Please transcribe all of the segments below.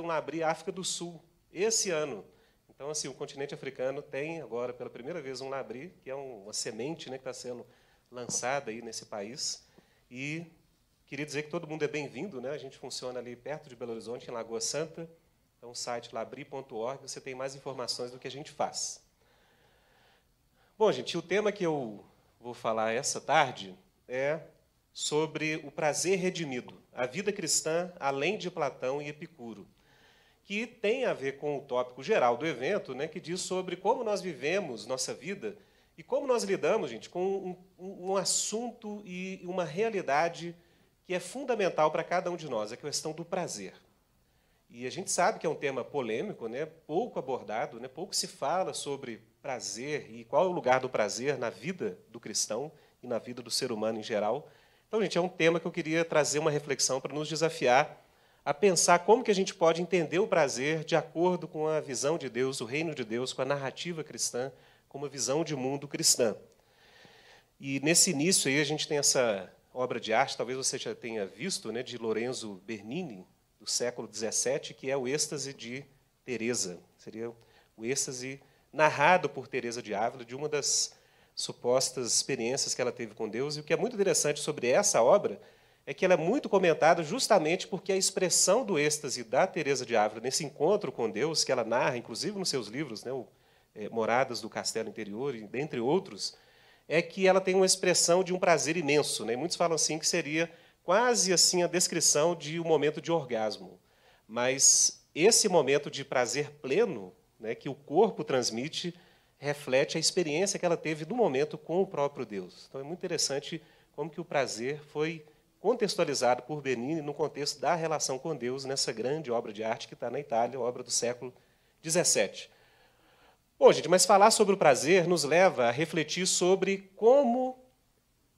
um Labri África do Sul esse ano. Então, assim, o continente africano tem agora pela primeira vez um Labri, que é uma semente né, que está sendo lançada aí nesse país. E queria dizer que todo mundo é bem-vindo, né? A gente funciona ali perto de Belo Horizonte, em Lagoa Santa. Então, é o site labri.org, você tem mais informações do que a gente faz. Bom, gente, o tema que eu vou falar essa tarde é sobre o prazer redimido, a vida cristã além de Platão e Epicuro que tem a ver com o tópico geral do evento, né, que diz sobre como nós vivemos nossa vida e como nós lidamos, gente, com um, um assunto e uma realidade que é fundamental para cada um de nós, é a questão do prazer. E a gente sabe que é um tema polêmico, né, pouco abordado, né, pouco se fala sobre prazer e qual é o lugar do prazer na vida do cristão e na vida do ser humano em geral. Então, gente, é um tema que eu queria trazer uma reflexão para nos desafiar a pensar como que a gente pode entender o prazer de acordo com a visão de Deus, o reino de Deus, com a narrativa cristã, com uma visão de mundo cristã. E nesse início aí a gente tem essa obra de arte, talvez você já tenha visto, né, de Lorenzo Bernini, do século XVII, que é o êxtase de Teresa. Seria o êxtase narrado por Teresa de Ávila de uma das supostas experiências que ela teve com Deus. E o que é muito interessante sobre essa obra é que ela é muito comentada justamente porque a expressão do êxtase da Teresa de Ávila nesse encontro com Deus, que ela narra, inclusive nos seus livros, né, o, é, Moradas do Castelo Interior, dentre outros, é que ela tem uma expressão de um prazer imenso. Né? Muitos falam assim que seria quase assim a descrição de um momento de orgasmo, mas esse momento de prazer pleno, né, que o corpo transmite, reflete a experiência que ela teve no momento com o próprio Deus. Então é muito interessante como que o prazer foi contextualizado por Benini no contexto da relação com Deus nessa grande obra de arte que está na Itália, obra do século XVII. Bom, gente, mas falar sobre o prazer nos leva a refletir sobre como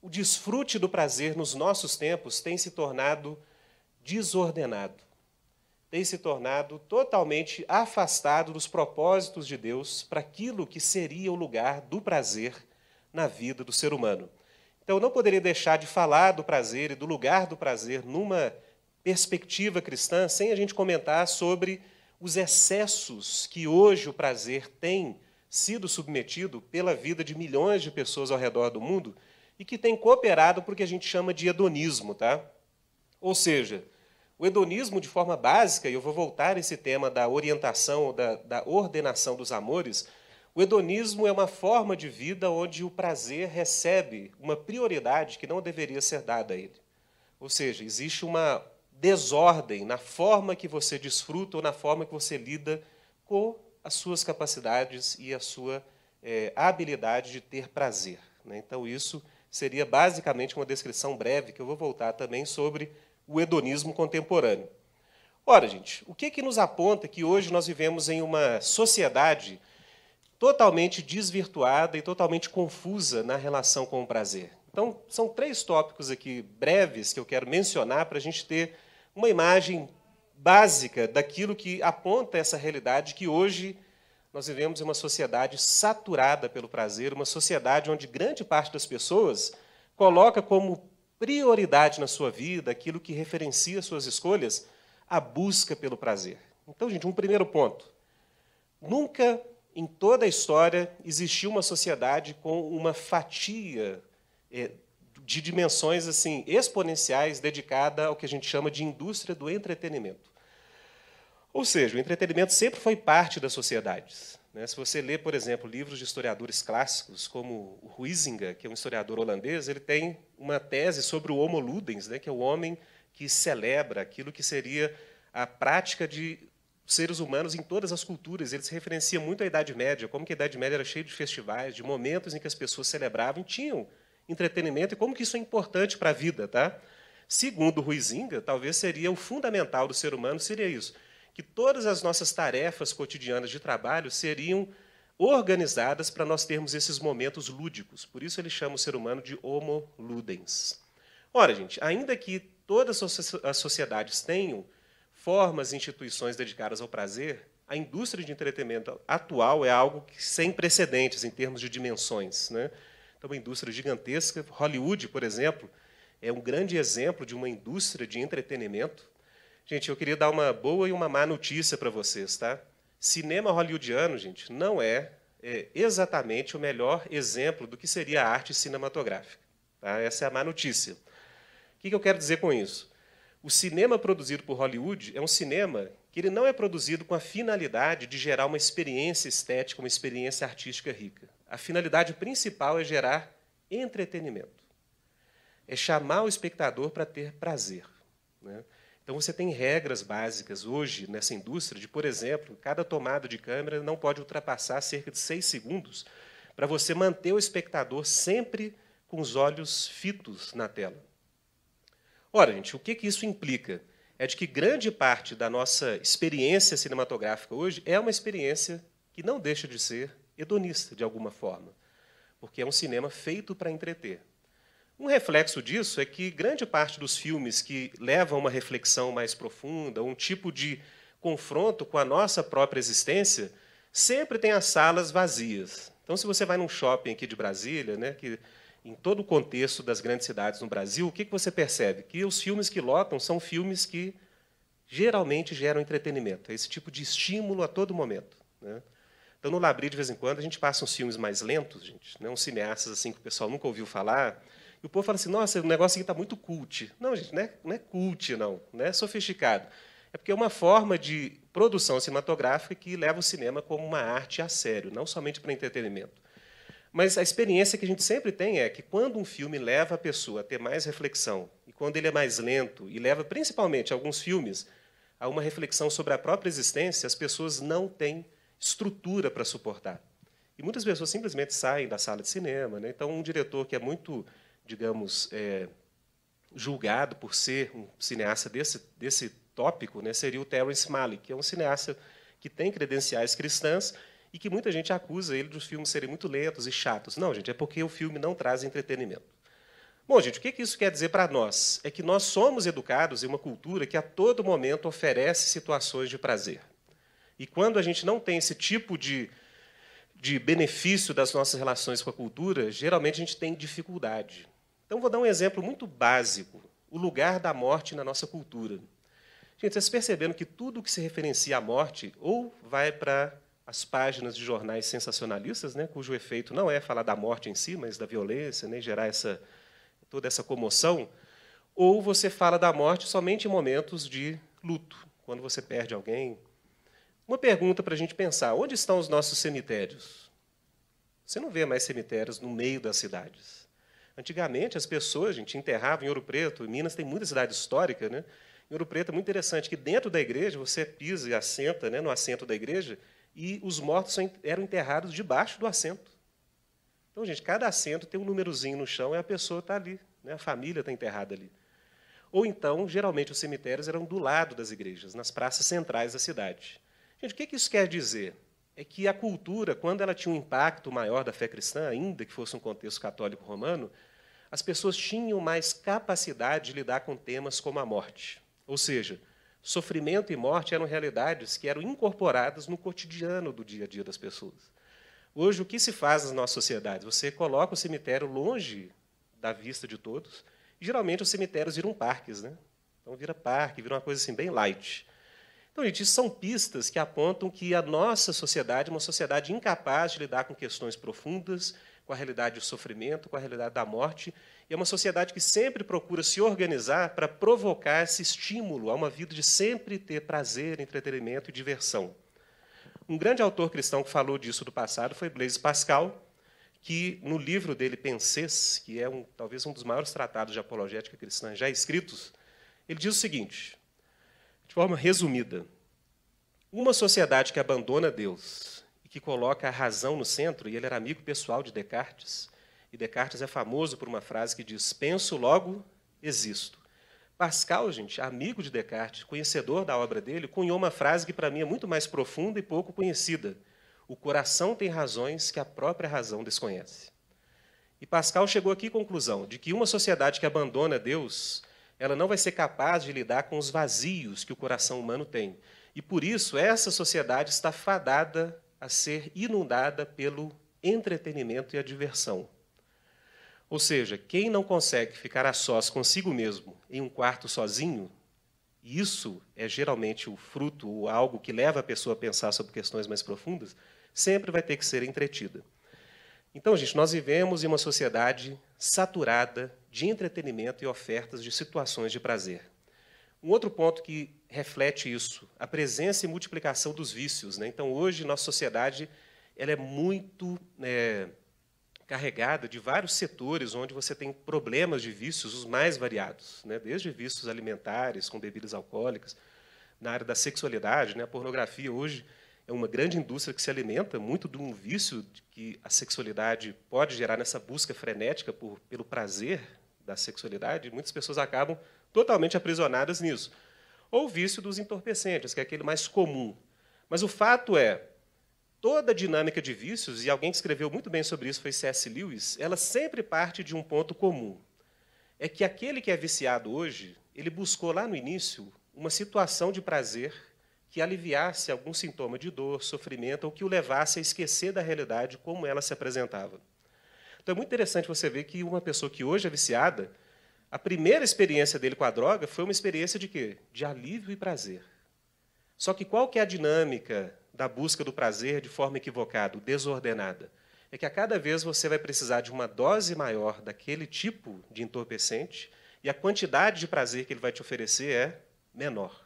o desfrute do prazer nos nossos tempos tem se tornado desordenado, tem se tornado totalmente afastado dos propósitos de Deus para aquilo que seria o lugar do prazer na vida do ser humano. Então, eu não poderia deixar de falar do prazer e do lugar do prazer numa perspectiva cristã sem a gente comentar sobre os excessos que hoje o prazer tem sido submetido pela vida de milhões de pessoas ao redor do mundo e que tem cooperado para o que a gente chama de hedonismo, tá? Ou seja, o hedonismo, de forma básica, e eu vou voltar a esse tema da orientação, da, da ordenação dos amores, o hedonismo é uma forma de vida onde o prazer recebe uma prioridade que não deveria ser dada a ele. Ou seja, existe uma desordem na forma que você desfruta ou na forma que você lida com as suas capacidades e a sua é, habilidade de ter prazer. Né? Então, isso seria basicamente uma descrição breve, que eu vou voltar também, sobre o hedonismo contemporâneo. Ora, gente, o que, que nos aponta que hoje nós vivemos em uma sociedade totalmente desvirtuada e totalmente confusa na relação com o prazer. Então, são três tópicos aqui breves que eu quero mencionar para a gente ter uma imagem básica daquilo que aponta essa realidade que hoje nós vivemos em uma sociedade saturada pelo prazer, uma sociedade onde grande parte das pessoas coloca como prioridade na sua vida aquilo que referencia suas escolhas, a busca pelo prazer. Então, gente, um primeiro ponto. Nunca em toda a história existiu uma sociedade com uma fatia eh, de dimensões assim exponenciais dedicada ao que a gente chama de indústria do entretenimento. Ou seja, o entretenimento sempre foi parte das sociedades. Né? Se você lê, por exemplo, livros de historiadores clássicos, como o Huizinga, que é um historiador holandês, ele tem uma tese sobre o Homo Ludens, né? que é o homem que celebra aquilo que seria a prática de seres humanos em todas as culturas, eles referenciam muito a Idade Média, como que a Idade Média era cheia de festivais, de momentos em que as pessoas celebravam e tinham entretenimento, e como que isso é importante para a vida. Tá? Segundo Ruizinga, talvez seria o fundamental do ser humano, seria isso, que todas as nossas tarefas cotidianas de trabalho seriam organizadas para nós termos esses momentos lúdicos. Por isso ele chama o ser humano de homo ludens. Ora, gente, ainda que todas as sociedades tenham formas e instituições dedicadas ao prazer, a indústria de entretenimento atual é algo que, sem precedentes em termos de dimensões. Né? Então, uma indústria gigantesca. Hollywood, por exemplo, é um grande exemplo de uma indústria de entretenimento. Gente, eu queria dar uma boa e uma má notícia para vocês. Tá? Cinema hollywoodiano, gente, não é, é, exatamente o melhor exemplo do que seria a arte cinematográfica. Tá? Essa é a má notícia. O que eu quero dizer com isso? O cinema produzido por Hollywood é um cinema que ele não é produzido com a finalidade de gerar uma experiência estética, uma experiência artística rica. A finalidade principal é gerar entretenimento. É chamar o espectador para ter prazer. Né? Então você tem regras básicas hoje nessa indústria de, por exemplo, cada tomada de câmera não pode ultrapassar cerca de seis segundos para você manter o espectador sempre com os olhos fitos na tela. Ora, gente, o que, que isso implica? É de que grande parte da nossa experiência cinematográfica hoje é uma experiência que não deixa de ser hedonista, de alguma forma, porque é um cinema feito para entreter. Um reflexo disso é que grande parte dos filmes que levam uma reflexão mais profunda, um tipo de confronto com a nossa própria existência, sempre tem as salas vazias. Então, se você vai num shopping aqui de Brasília, né, que em todo o contexto das grandes cidades no Brasil, o que, você percebe? Que os filmes que lotam são filmes que geralmente geram entretenimento, é esse tipo de estímulo a todo momento. Né? Então, no Labri, de vez em quando, a gente passa uns filmes mais lentos, gente, né? uns cineastas assim, que o pessoal nunca ouviu falar, e o povo fala assim, nossa, o negócio aqui está muito cult. Não, gente, não é, não é cult, não, não é sofisticado. É porque é uma forma de produção cinematográfica que leva o cinema como uma arte a sério, não somente para entretenimento. Mas a experiência que a gente sempre tem é que quando um filme leva a pessoa a ter mais reflexão, e quando ele é mais lento, e leva principalmente alguns filmes a uma reflexão sobre a própria existência, as pessoas não têm estrutura para suportar. E muitas pessoas simplesmente saem da sala de cinema. Né? Então, um diretor que é muito, digamos, é, julgado por ser um cineasta desse, desse tópico né, seria o Terence Malick, que é um cineasta que tem credenciais cristãs e que muita gente acusa ele dos filmes serem muito lentos e chatos. Não, gente, é porque o filme não traz entretenimento. Bom, gente, o que isso quer dizer para nós? É que nós somos educados em uma cultura que a todo momento oferece situações de prazer. E quando a gente não tem esse tipo de, de benefício das nossas relações com a cultura, geralmente a gente tem dificuldade. Então, vou dar um exemplo muito básico: o lugar da morte na nossa cultura. Gente, vocês perceberam que tudo que se referencia à morte ou vai para as páginas de jornais sensacionalistas, né, cujo efeito não é falar da morte em si, mas da violência, né, gerar essa, toda essa comoção, ou você fala da morte somente em momentos de luto, quando você perde alguém. Uma pergunta para a gente pensar: onde estão os nossos cemitérios? Você não vê mais cemitérios no meio das cidades. Antigamente, as pessoas, a gente enterrava em Ouro Preto, em Minas tem muita cidade histórica, né? Em Ouro Preto é muito interessante que dentro da igreja você pisa e assenta, né, no assento da igreja, e os mortos eram enterrados debaixo do assento. Então, gente, cada assento tem um númerozinho no chão e a pessoa está ali, né? a família está enterrada ali. Ou então, geralmente, os cemitérios eram do lado das igrejas, nas praças centrais da cidade. Gente, o que isso quer dizer? É que a cultura, quando ela tinha um impacto maior da fé cristã, ainda que fosse um contexto católico romano, as pessoas tinham mais capacidade de lidar com temas como a morte. Ou seja, sofrimento e morte eram realidades que eram incorporadas no cotidiano do dia a dia das pessoas. Hoje, o que se faz nas nossas sociedades? Você coloca o cemitério longe da vista de todos. Geralmente, os cemitérios viram parques, né? Então, vira parque, vira uma coisa assim bem light. Então, gente, isso são pistas que apontam que a nossa sociedade é uma sociedade incapaz de lidar com questões profundas, com a realidade do sofrimento, com a realidade da morte, e é uma sociedade que sempre procura se organizar para provocar esse estímulo a uma vida de sempre ter prazer, entretenimento e diversão. Um grande autor cristão que falou disso do passado foi Blaise Pascal, que no livro dele Pensês, que é um, talvez um dos maiores tratados de apologética cristã já escritos, ele diz o seguinte, de forma resumida: uma sociedade que abandona Deus que coloca a razão no centro, e ele era amigo pessoal de Descartes. E Descartes é famoso por uma frase que diz: penso, logo existo. Pascal, gente, amigo de Descartes, conhecedor da obra dele, cunhou uma frase que para mim é muito mais profunda e pouco conhecida: O coração tem razões que a própria razão desconhece. E Pascal chegou aqui à conclusão de que uma sociedade que abandona Deus, ela não vai ser capaz de lidar com os vazios que o coração humano tem. E por isso essa sociedade está fadada a ser inundada pelo entretenimento e a diversão. Ou seja, quem não consegue ficar a sós consigo mesmo em um quarto sozinho, e isso é geralmente o fruto ou algo que leva a pessoa a pensar sobre questões mais profundas, sempre vai ter que ser entretida. Então, gente, nós vivemos em uma sociedade saturada de entretenimento e ofertas de situações de prazer. Um outro ponto que reflete isso, a presença e multiplicação dos vícios. Né? Então, hoje, nossa sociedade ela é muito é, carregada de vários setores onde você tem problemas de vícios, os mais variados, né? desde vícios alimentares, com bebidas alcoólicas, na área da sexualidade. Né? A pornografia hoje é uma grande indústria que se alimenta muito de um vício que a sexualidade pode gerar nessa busca frenética por, pelo prazer da sexualidade. Muitas pessoas acabam totalmente aprisionadas nisso ou vício dos entorpecentes, que é aquele mais comum. Mas o fato é, toda a dinâmica de vícios, e alguém que escreveu muito bem sobre isso foi C.S. Lewis, ela sempre parte de um ponto comum. É que aquele que é viciado hoje, ele buscou lá no início uma situação de prazer que aliviasse algum sintoma de dor, sofrimento, ou que o levasse a esquecer da realidade como ela se apresentava. Então é muito interessante você ver que uma pessoa que hoje é viciada, a primeira experiência dele com a droga foi uma experiência de quê? De alívio e prazer. Só que qual que é a dinâmica da busca do prazer de forma equivocada, desordenada? É que a cada vez você vai precisar de uma dose maior daquele tipo de entorpecente e a quantidade de prazer que ele vai te oferecer é menor.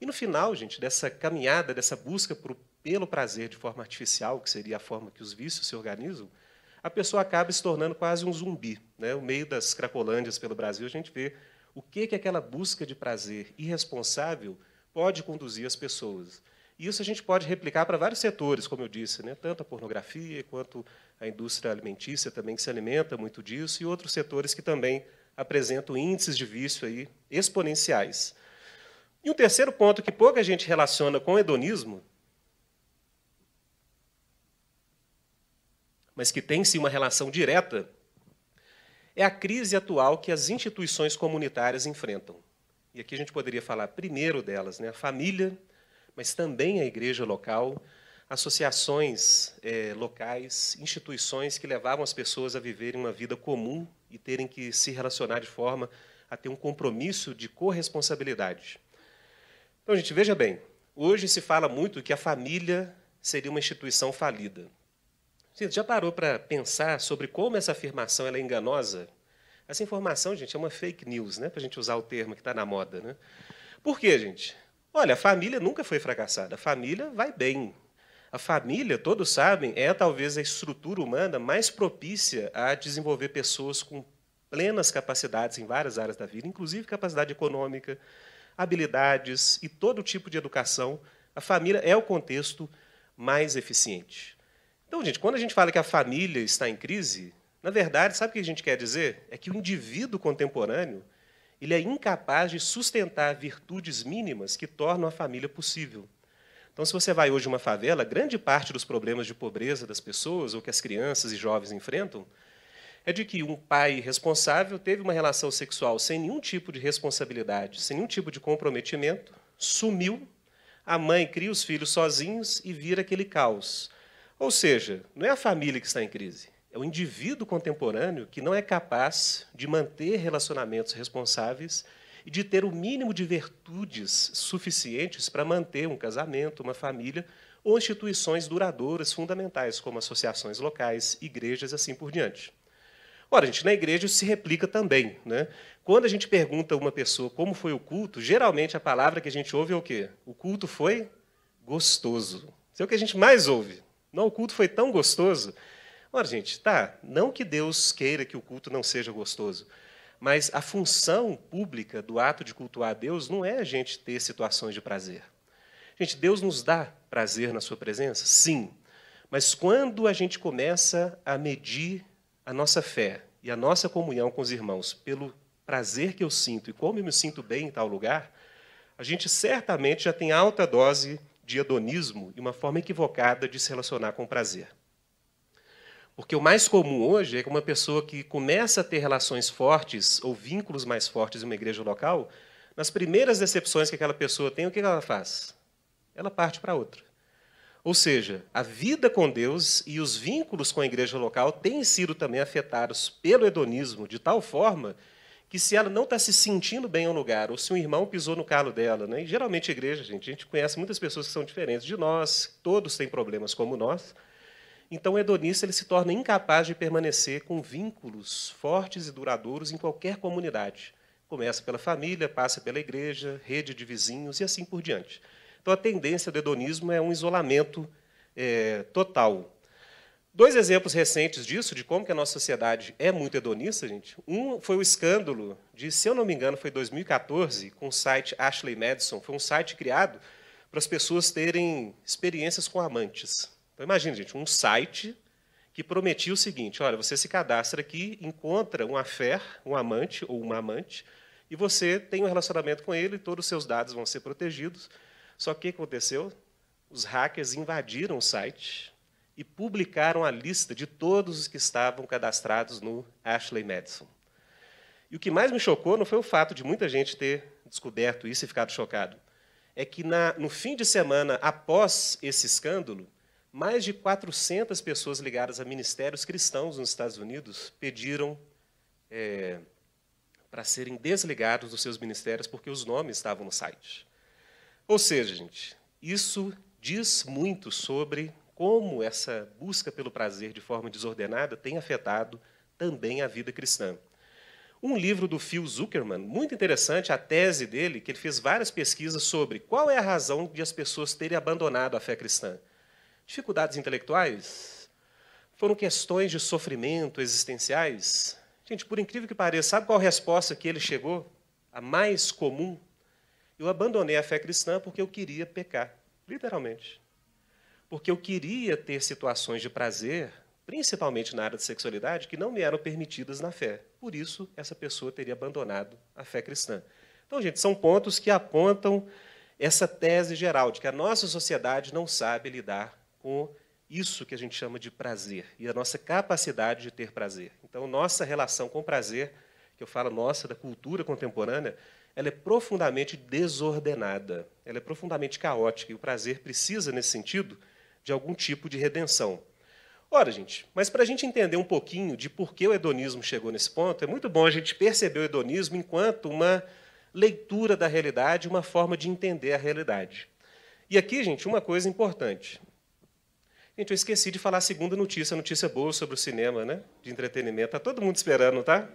E no final, gente, dessa caminhada, dessa busca pelo prazer de forma artificial, que seria a forma que os vícios se organizam, a pessoa acaba se tornando quase um zumbi. Né? No meio das cracolândias pelo Brasil, a gente vê o que, que aquela busca de prazer irresponsável pode conduzir as pessoas. E isso a gente pode replicar para vários setores, como eu disse, né? tanto a pornografia quanto a indústria alimentícia também, que se alimenta muito disso, e outros setores que também apresentam índices de vício aí exponenciais. E um terceiro ponto que pouca gente relaciona com hedonismo mas que tem sim uma relação direta, é a crise atual que as instituições comunitárias enfrentam. E aqui a gente poderia falar primeiro delas, né? a família, mas também a igreja local, associações eh, locais, instituições que levavam as pessoas a viverem uma vida comum e terem que se relacionar de forma a ter um compromisso de corresponsabilidade. Então, gente, veja bem, hoje se fala muito que a família seria uma instituição falida. Você já parou para pensar sobre como essa afirmação é enganosa? Essa informação, gente, é uma fake news, né? para a gente usar o termo que está na moda. Né? Por quê, gente? Olha, a família nunca foi fracassada, a família vai bem. A família, todos sabem, é talvez a estrutura humana mais propícia a desenvolver pessoas com plenas capacidades em várias áreas da vida, inclusive capacidade econômica, habilidades e todo tipo de educação. A família é o contexto mais eficiente. Então, gente, quando a gente fala que a família está em crise, na verdade, sabe o que a gente quer dizer? É que o indivíduo contemporâneo ele é incapaz de sustentar virtudes mínimas que tornam a família possível. Então, se você vai hoje a uma favela, grande parte dos problemas de pobreza das pessoas, ou que as crianças e jovens enfrentam, é de que um pai responsável teve uma relação sexual sem nenhum tipo de responsabilidade, sem nenhum tipo de comprometimento, sumiu, a mãe cria os filhos sozinhos e vira aquele caos. Ou seja, não é a família que está em crise, é o indivíduo contemporâneo que não é capaz de manter relacionamentos responsáveis e de ter o mínimo de virtudes suficientes para manter um casamento, uma família ou instituições duradouras fundamentais, como associações locais, igrejas e assim por diante. Ora, gente, na igreja isso se replica também. Né? Quando a gente pergunta a uma pessoa como foi o culto, geralmente a palavra que a gente ouve é o quê? O culto foi gostoso. Isso é o que a gente mais ouve. Não, o culto foi tão gostoso. Ora, gente, tá, não que Deus queira que o culto não seja gostoso, mas a função pública do ato de cultuar a Deus não é a gente ter situações de prazer. Gente, Deus nos dá prazer na sua presença? Sim. Mas quando a gente começa a medir a nossa fé e a nossa comunhão com os irmãos pelo prazer que eu sinto e como eu me sinto bem em tal lugar, a gente certamente já tem alta dose de hedonismo e uma forma equivocada de se relacionar com o prazer. Porque o mais comum hoje é que uma pessoa que começa a ter relações fortes ou vínculos mais fortes em uma igreja local, nas primeiras decepções que aquela pessoa tem, o que ela faz? Ela parte para outra. Ou seja, a vida com Deus e os vínculos com a igreja local têm sido também afetados pelo hedonismo de tal forma que se ela não está se sentindo bem em um lugar, ou se um irmão pisou no calo dela, né? e geralmente igreja, gente, a gente conhece muitas pessoas que são diferentes de nós, todos têm problemas como nós, então o hedonista ele se torna incapaz de permanecer com vínculos fortes e duradouros em qualquer comunidade. Começa pela família, passa pela igreja, rede de vizinhos e assim por diante. Então a tendência do hedonismo é um isolamento é, total, Dois exemplos recentes disso, de como que a nossa sociedade é muito hedonista, gente. Um foi o escândalo de, se eu não me engano, foi 2014, com o site Ashley Madison. Foi um site criado para as pessoas terem experiências com amantes. Então, imagina, gente, um site que prometia o seguinte, olha, você se cadastra aqui, encontra um affair, um amante ou uma amante, e você tem um relacionamento com ele, todos os seus dados vão ser protegidos. Só que o que aconteceu? Os hackers invadiram o site, e publicaram a lista de todos os que estavam cadastrados no Ashley Madison. E o que mais me chocou não foi o fato de muita gente ter descoberto isso e ficado chocado. É que na, no fim de semana após esse escândalo, mais de 400 pessoas ligadas a ministérios cristãos nos Estados Unidos pediram é, para serem desligados dos seus ministérios porque os nomes estavam no site. Ou seja, gente, isso diz muito sobre como essa busca pelo prazer de forma desordenada tem afetado também a vida cristã. Um livro do Phil Zuckerman, muito interessante, a tese dele, que ele fez várias pesquisas sobre qual é a razão de as pessoas terem abandonado a fé cristã. Dificuldades intelectuais? Foram questões de sofrimento existenciais? Gente, por incrível que pareça, sabe qual a resposta que ele chegou? A mais comum? Eu abandonei a fé cristã porque eu queria pecar, literalmente porque eu queria ter situações de prazer, principalmente na área de sexualidade, que não me eram permitidas na fé. Por isso, essa pessoa teria abandonado a fé cristã. Então, gente, são pontos que apontam essa tese geral de que a nossa sociedade não sabe lidar com isso que a gente chama de prazer e a nossa capacidade de ter prazer. Então, nossa relação com prazer, que eu falo nossa da cultura contemporânea, ela é profundamente desordenada, ela é profundamente caótica e o prazer precisa nesse sentido de algum tipo de redenção. Ora, gente, mas para a gente entender um pouquinho de por que o hedonismo chegou nesse ponto, é muito bom a gente perceber o hedonismo enquanto uma leitura da realidade, uma forma de entender a realidade. E aqui, gente, uma coisa importante. Gente, eu esqueci de falar a segunda notícia, a notícia boa sobre o cinema, né? De entretenimento. Tá todo mundo esperando, tá?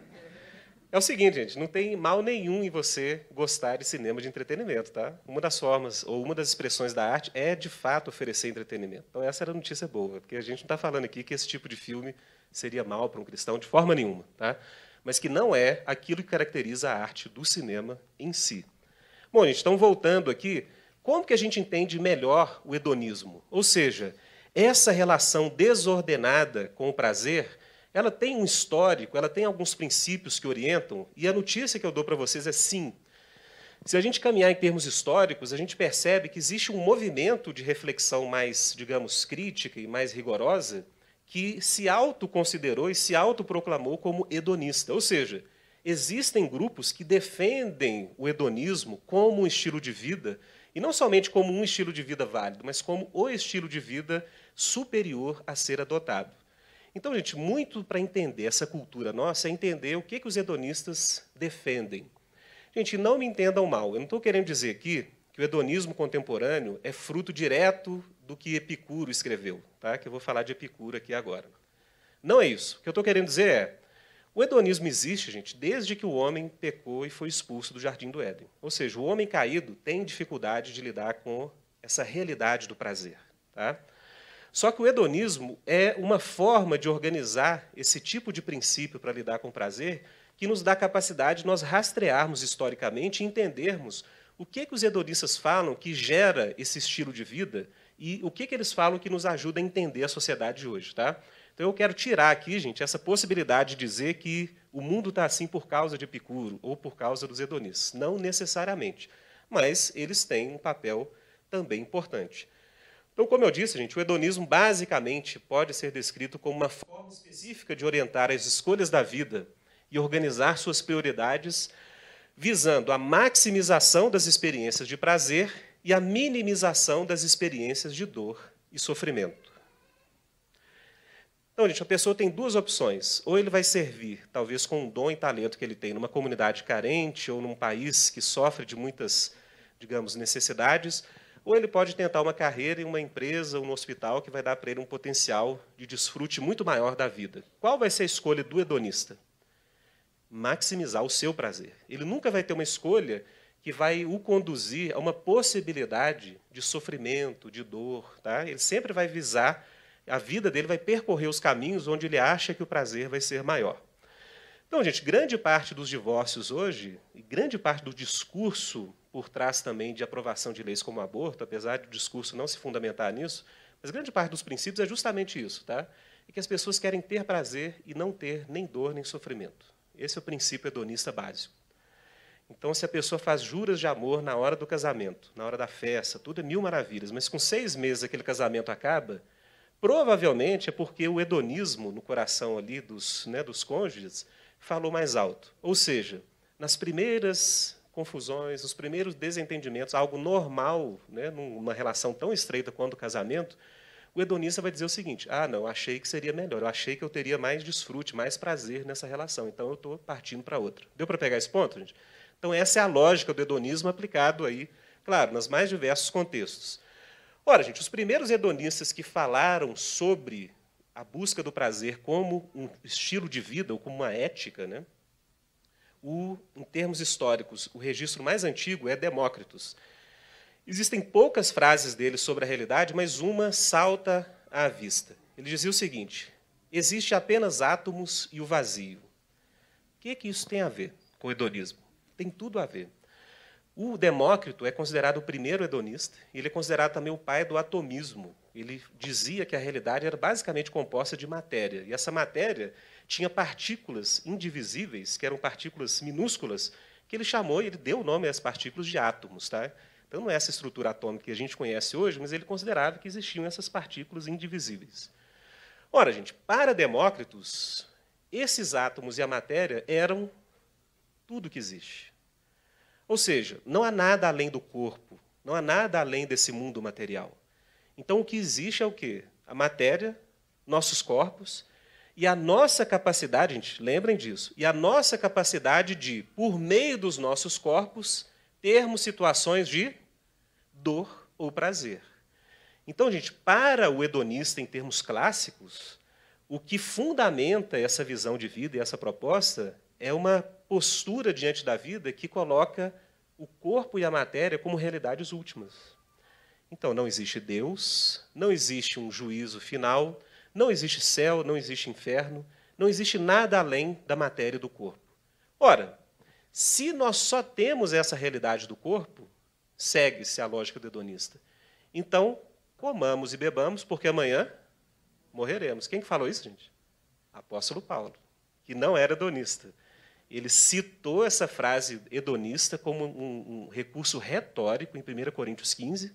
É o seguinte, gente, não tem mal nenhum em você gostar de cinema de entretenimento, tá? Uma das formas ou uma das expressões da arte é de fato oferecer entretenimento. Então essa era a notícia boa, porque a gente não está falando aqui que esse tipo de filme seria mal para um cristão de forma nenhuma, tá? Mas que não é aquilo que caracteriza a arte do cinema em si. Bom, gente, então voltando aqui, como que a gente entende melhor o hedonismo? Ou seja, essa relação desordenada com o prazer ela tem um histórico, ela tem alguns princípios que orientam, e a notícia que eu dou para vocês é sim. Se a gente caminhar em termos históricos, a gente percebe que existe um movimento de reflexão mais, digamos, crítica e mais rigorosa, que se autoconsiderou e se autoproclamou como hedonista. Ou seja, existem grupos que defendem o hedonismo como um estilo de vida, e não somente como um estilo de vida válido, mas como o estilo de vida superior a ser adotado. Então, gente, muito para entender essa cultura nossa é entender o que, que os hedonistas defendem. Gente, não me entendam mal, eu não estou querendo dizer aqui que o hedonismo contemporâneo é fruto direto do que Epicuro escreveu, tá? que eu vou falar de Epicuro aqui agora. Não é isso. O que eu estou querendo dizer é: o hedonismo existe, gente, desde que o homem pecou e foi expulso do jardim do Éden. Ou seja, o homem caído tem dificuldade de lidar com essa realidade do prazer. Tá? Só que o hedonismo é uma forma de organizar esse tipo de princípio para lidar com o prazer que nos dá a capacidade de nós rastrearmos historicamente e entendermos o que, que os hedonistas falam que gera esse estilo de vida e o que, que eles falam que nos ajuda a entender a sociedade de hoje. Tá? Então eu quero tirar aqui, gente, essa possibilidade de dizer que o mundo está assim por causa de Epicuro ou por causa dos hedonistas. Não necessariamente. Mas eles têm um papel também importante. Então, como eu disse, gente, o hedonismo basicamente pode ser descrito como uma forma específica de orientar as escolhas da vida e organizar suas prioridades, visando a maximização das experiências de prazer e a minimização das experiências de dor e sofrimento. Então, gente, a pessoa tem duas opções. Ou ele vai servir, talvez com um dom e talento que ele tem, numa comunidade carente ou num país que sofre de muitas, digamos, necessidades, ou ele pode tentar uma carreira em uma empresa ou um hospital que vai dar para ele um potencial de desfrute muito maior da vida. Qual vai ser a escolha do hedonista? Maximizar o seu prazer. Ele nunca vai ter uma escolha que vai o conduzir a uma possibilidade de sofrimento, de dor. Tá? Ele sempre vai visar, a vida dele vai percorrer os caminhos onde ele acha que o prazer vai ser maior. Então, gente, grande parte dos divórcios hoje, e grande parte do discurso por trás também de aprovação de leis como o aborto, apesar do discurso não se fundamentar nisso, mas grande parte dos princípios é justamente isso, tá? É que as pessoas querem ter prazer e não ter nem dor nem sofrimento. Esse é o princípio hedonista básico. Então, se a pessoa faz juras de amor na hora do casamento, na hora da festa, tudo é mil maravilhas, mas com seis meses aquele casamento acaba, provavelmente é porque o hedonismo no coração ali dos, né, dos cônjuges falou mais alto. Ou seja, nas primeiras confusões, os primeiros desentendimentos, algo normal, né, numa relação tão estreita quanto o casamento, o hedonista vai dizer o seguinte: ah, não, achei que seria melhor, eu achei que eu teria mais desfrute, mais prazer nessa relação, então eu estou partindo para outra. Deu para pegar esse ponto, gente? Então, essa é a lógica do hedonismo aplicado aí, claro, nos mais diversos contextos. Ora, gente, os primeiros hedonistas que falaram sobre a busca do prazer como um estilo de vida ou como uma ética, né, o, em termos históricos, o registro mais antigo é Demócritos. Existem poucas frases dele sobre a realidade, mas uma salta à vista. Ele dizia o seguinte: existe apenas átomos e o vazio. O que, é que isso tem a ver com o hedonismo? Tem tudo a ver. O Demócrito é considerado o primeiro hedonista, e ele é considerado também o pai do atomismo. Ele dizia que a realidade era basicamente composta de matéria, e essa matéria tinha partículas indivisíveis, que eram partículas minúsculas, que ele chamou e ele deu o nome às partículas de átomos. Tá? Então, não é essa estrutura atômica que a gente conhece hoje, mas ele considerava que existiam essas partículas indivisíveis. Ora, gente, para Demócritos, esses átomos e a matéria eram tudo que existe. Ou seja, não há nada além do corpo, não há nada além desse mundo material. Então, o que existe é o quê? A matéria, nossos corpos e a nossa capacidade, gente, lembrem disso, e a nossa capacidade de, por meio dos nossos corpos, termos situações de dor ou prazer. Então, gente, para o hedonista, em termos clássicos, o que fundamenta essa visão de vida e essa proposta é uma postura diante da vida que coloca o corpo e a matéria como realidades últimas. Então, não existe Deus, não existe um juízo final, não existe céu, não existe inferno, não existe nada além da matéria do corpo. Ora, se nós só temos essa realidade do corpo, segue-se a lógica hedonista. Então, comamos e bebamos, porque amanhã morreremos. Quem falou isso, gente? Apóstolo Paulo, que não era hedonista. Ele citou essa frase hedonista como um, um recurso retórico em 1 Coríntios 15,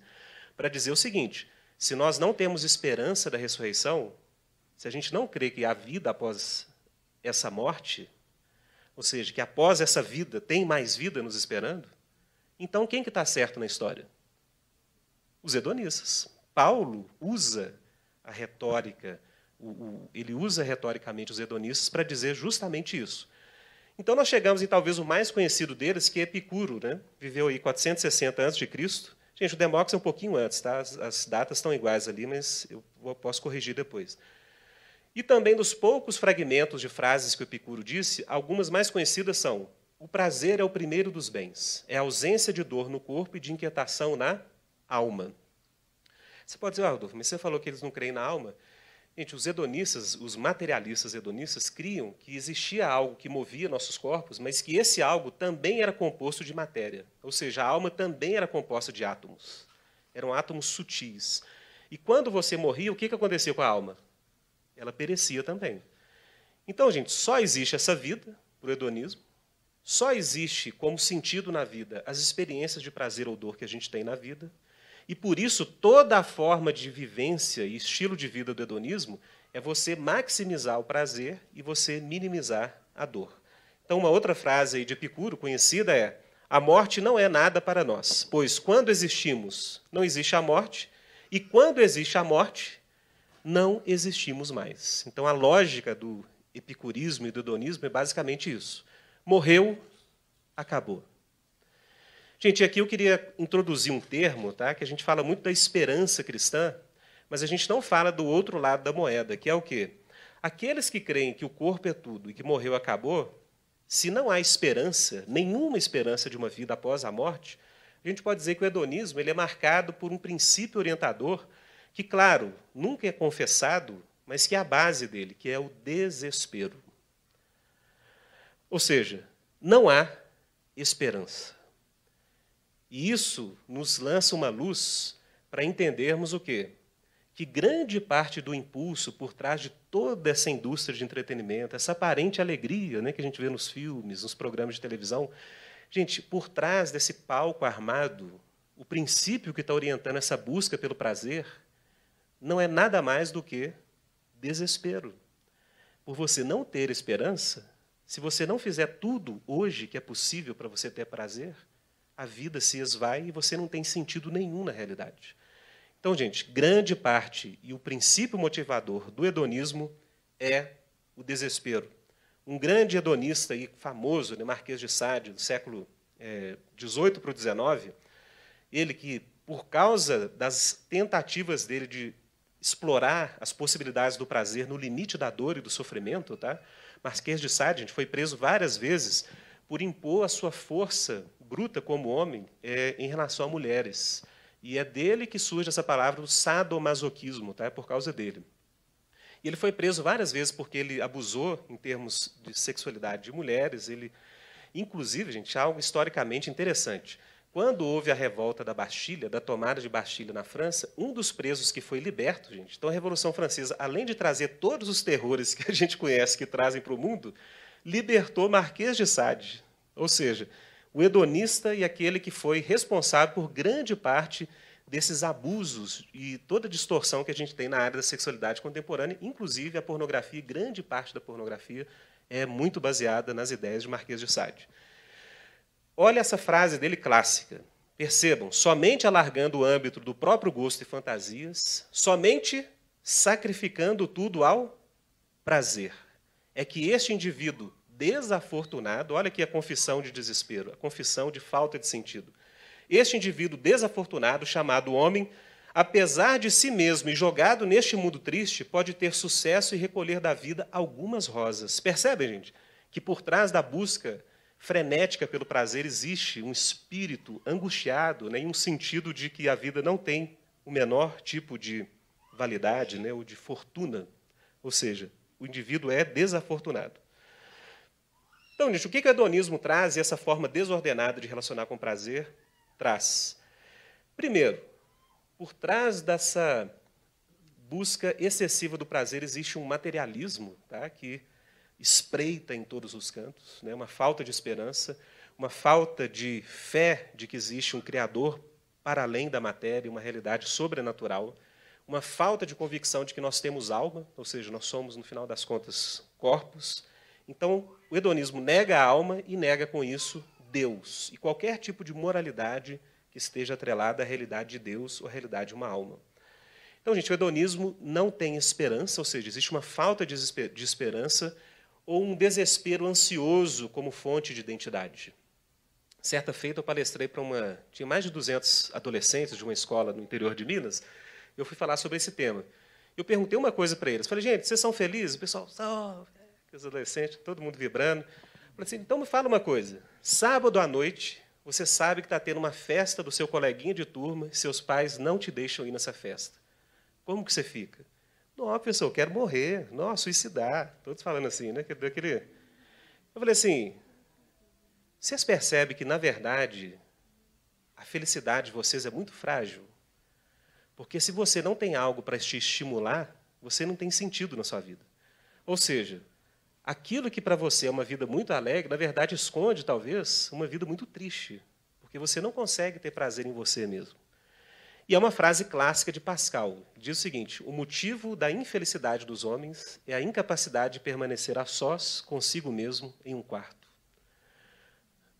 para dizer o seguinte: se nós não temos esperança da ressurreição, se a gente não crê que há vida após essa morte, ou seja, que após essa vida tem mais vida nos esperando, então quem que está certo na história? Os hedonistas. Paulo usa a retórica, o, o, ele usa retoricamente os hedonistas para dizer justamente isso. Então nós chegamos em talvez o mais conhecido deles, que é Epicuro, né? Viveu aí 460 a.C. Gente, o Demócrito é um pouquinho antes, tá? As, as datas estão iguais ali, mas eu posso corrigir depois. E também dos poucos fragmentos de frases que o Epicuro disse, algumas mais conhecidas são: o prazer é o primeiro dos bens, é a ausência de dor no corpo e de inquietação na alma. Você pode dizer, ah, mas você falou que eles não creem na alma. Gente, os hedonistas, os materialistas hedonistas, criam que existia algo que movia nossos corpos, mas que esse algo também era composto de matéria. Ou seja, a alma também era composta de átomos. Eram átomos sutis. E quando você morria, o que aconteceu com a alma? ela perecia também. Então, gente, só existe essa vida para o hedonismo, só existe como sentido na vida as experiências de prazer ou dor que a gente tem na vida, e por isso toda a forma de vivência e estilo de vida do hedonismo é você maximizar o prazer e você minimizar a dor. Então, uma outra frase aí de Epicuro, conhecida, é: A morte não é nada para nós, pois quando existimos, não existe a morte, e quando existe a morte, não existimos mais. Então, a lógica do epicurismo e do hedonismo é basicamente isso. Morreu, acabou. Gente, aqui eu queria introduzir um termo, tá? que a gente fala muito da esperança cristã, mas a gente não fala do outro lado da moeda, que é o quê? Aqueles que creem que o corpo é tudo e que morreu acabou, se não há esperança, nenhuma esperança de uma vida após a morte, a gente pode dizer que o hedonismo ele é marcado por um princípio orientador que, claro, nunca é confessado, mas que é a base dele, que é o desespero. Ou seja, não há esperança. E isso nos lança uma luz para entendermos o quê? Que grande parte do impulso por trás de toda essa indústria de entretenimento, essa aparente alegria né, que a gente vê nos filmes, nos programas de televisão, gente, por trás desse palco armado, o princípio que está orientando essa busca pelo prazer não é nada mais do que desespero. Por você não ter esperança, se você não fizer tudo hoje que é possível para você ter prazer, a vida se esvai e você não tem sentido nenhum na realidade. Então, gente, grande parte e o princípio motivador do hedonismo é o desespero. Um grande hedonista e famoso, né, Marquês de Sade, do século XVIII eh, para o XIX, ele que, por causa das tentativas dele de explorar as possibilidades do prazer no limite da dor e do sofrimento, tá? Marquês de Sade gente, foi preso várias vezes por impor a sua força bruta como homem é, em relação a mulheres. E é dele que surge essa palavra, o sadomasoquismo, tá? é por causa dele. E ele foi preso várias vezes porque ele abusou em termos de sexualidade de mulheres. Ele, inclusive, gente, algo historicamente interessante. Quando houve a revolta da Bastilha, da tomada de Bastilha na França, um dos presos que foi liberto, gente. Então a Revolução Francesa, além de trazer todos os terrores que a gente conhece que trazem para o mundo, libertou Marquês de Sade, ou seja, o hedonista e aquele que foi responsável por grande parte desses abusos e toda a distorção que a gente tem na área da sexualidade contemporânea, inclusive a pornografia, grande parte da pornografia é muito baseada nas ideias de Marquês de Sade. Olha essa frase dele clássica. Percebam, somente alargando o âmbito do próprio gosto e fantasias, somente sacrificando tudo ao prazer, é que este indivíduo desafortunado, olha aqui a confissão de desespero, a confissão de falta de sentido. Este indivíduo desafortunado, chamado homem, apesar de si mesmo e jogado neste mundo triste, pode ter sucesso e recolher da vida algumas rosas. Percebem, gente, que por trás da busca frenética pelo prazer, existe um espírito angustiado, né, em um sentido de que a vida não tem o menor tipo de validade né, ou de fortuna. Ou seja, o indivíduo é desafortunado. Então, gente, o que, que o hedonismo traz e essa forma desordenada de relacionar com prazer traz? Primeiro, por trás dessa busca excessiva do prazer existe um materialismo tá, que espreita em todos os cantos, né? uma falta de esperança, uma falta de fé de que existe um Criador para além da matéria, uma realidade sobrenatural, uma falta de convicção de que nós temos alma, ou seja, nós somos, no final das contas, corpos. Então, o hedonismo nega a alma e nega com isso Deus e qualquer tipo de moralidade que esteja atrelada à realidade de Deus ou à realidade de uma alma. Então, gente, o hedonismo não tem esperança, ou seja, existe uma falta de esperança ou um desespero ansioso como fonte de identidade. Certa feita, eu palestrei para uma. Tinha mais de 200 adolescentes de uma escola no interior de Minas. Eu fui falar sobre esse tema. Eu perguntei uma coisa para eles. Falei, gente, vocês são felizes? O pessoal, oh, os adolescentes, todo mundo vibrando. falei assim, então me fala uma coisa. Sábado à noite, você sabe que está tendo uma festa do seu coleguinha de turma e seus pais não te deixam ir nessa festa. Como que você fica? Não, pessoal, eu quero morrer. Não, suicidar. Todos falando assim, né? Daquele... Eu falei assim, vocês percebem que, na verdade, a felicidade de vocês é muito frágil? Porque se você não tem algo para te estimular, você não tem sentido na sua vida. Ou seja, aquilo que para você é uma vida muito alegre, na verdade esconde, talvez, uma vida muito triste. Porque você não consegue ter prazer em você mesmo. E é uma frase clássica de Pascal. Diz o seguinte: o motivo da infelicidade dos homens é a incapacidade de permanecer a sós consigo mesmo em um quarto.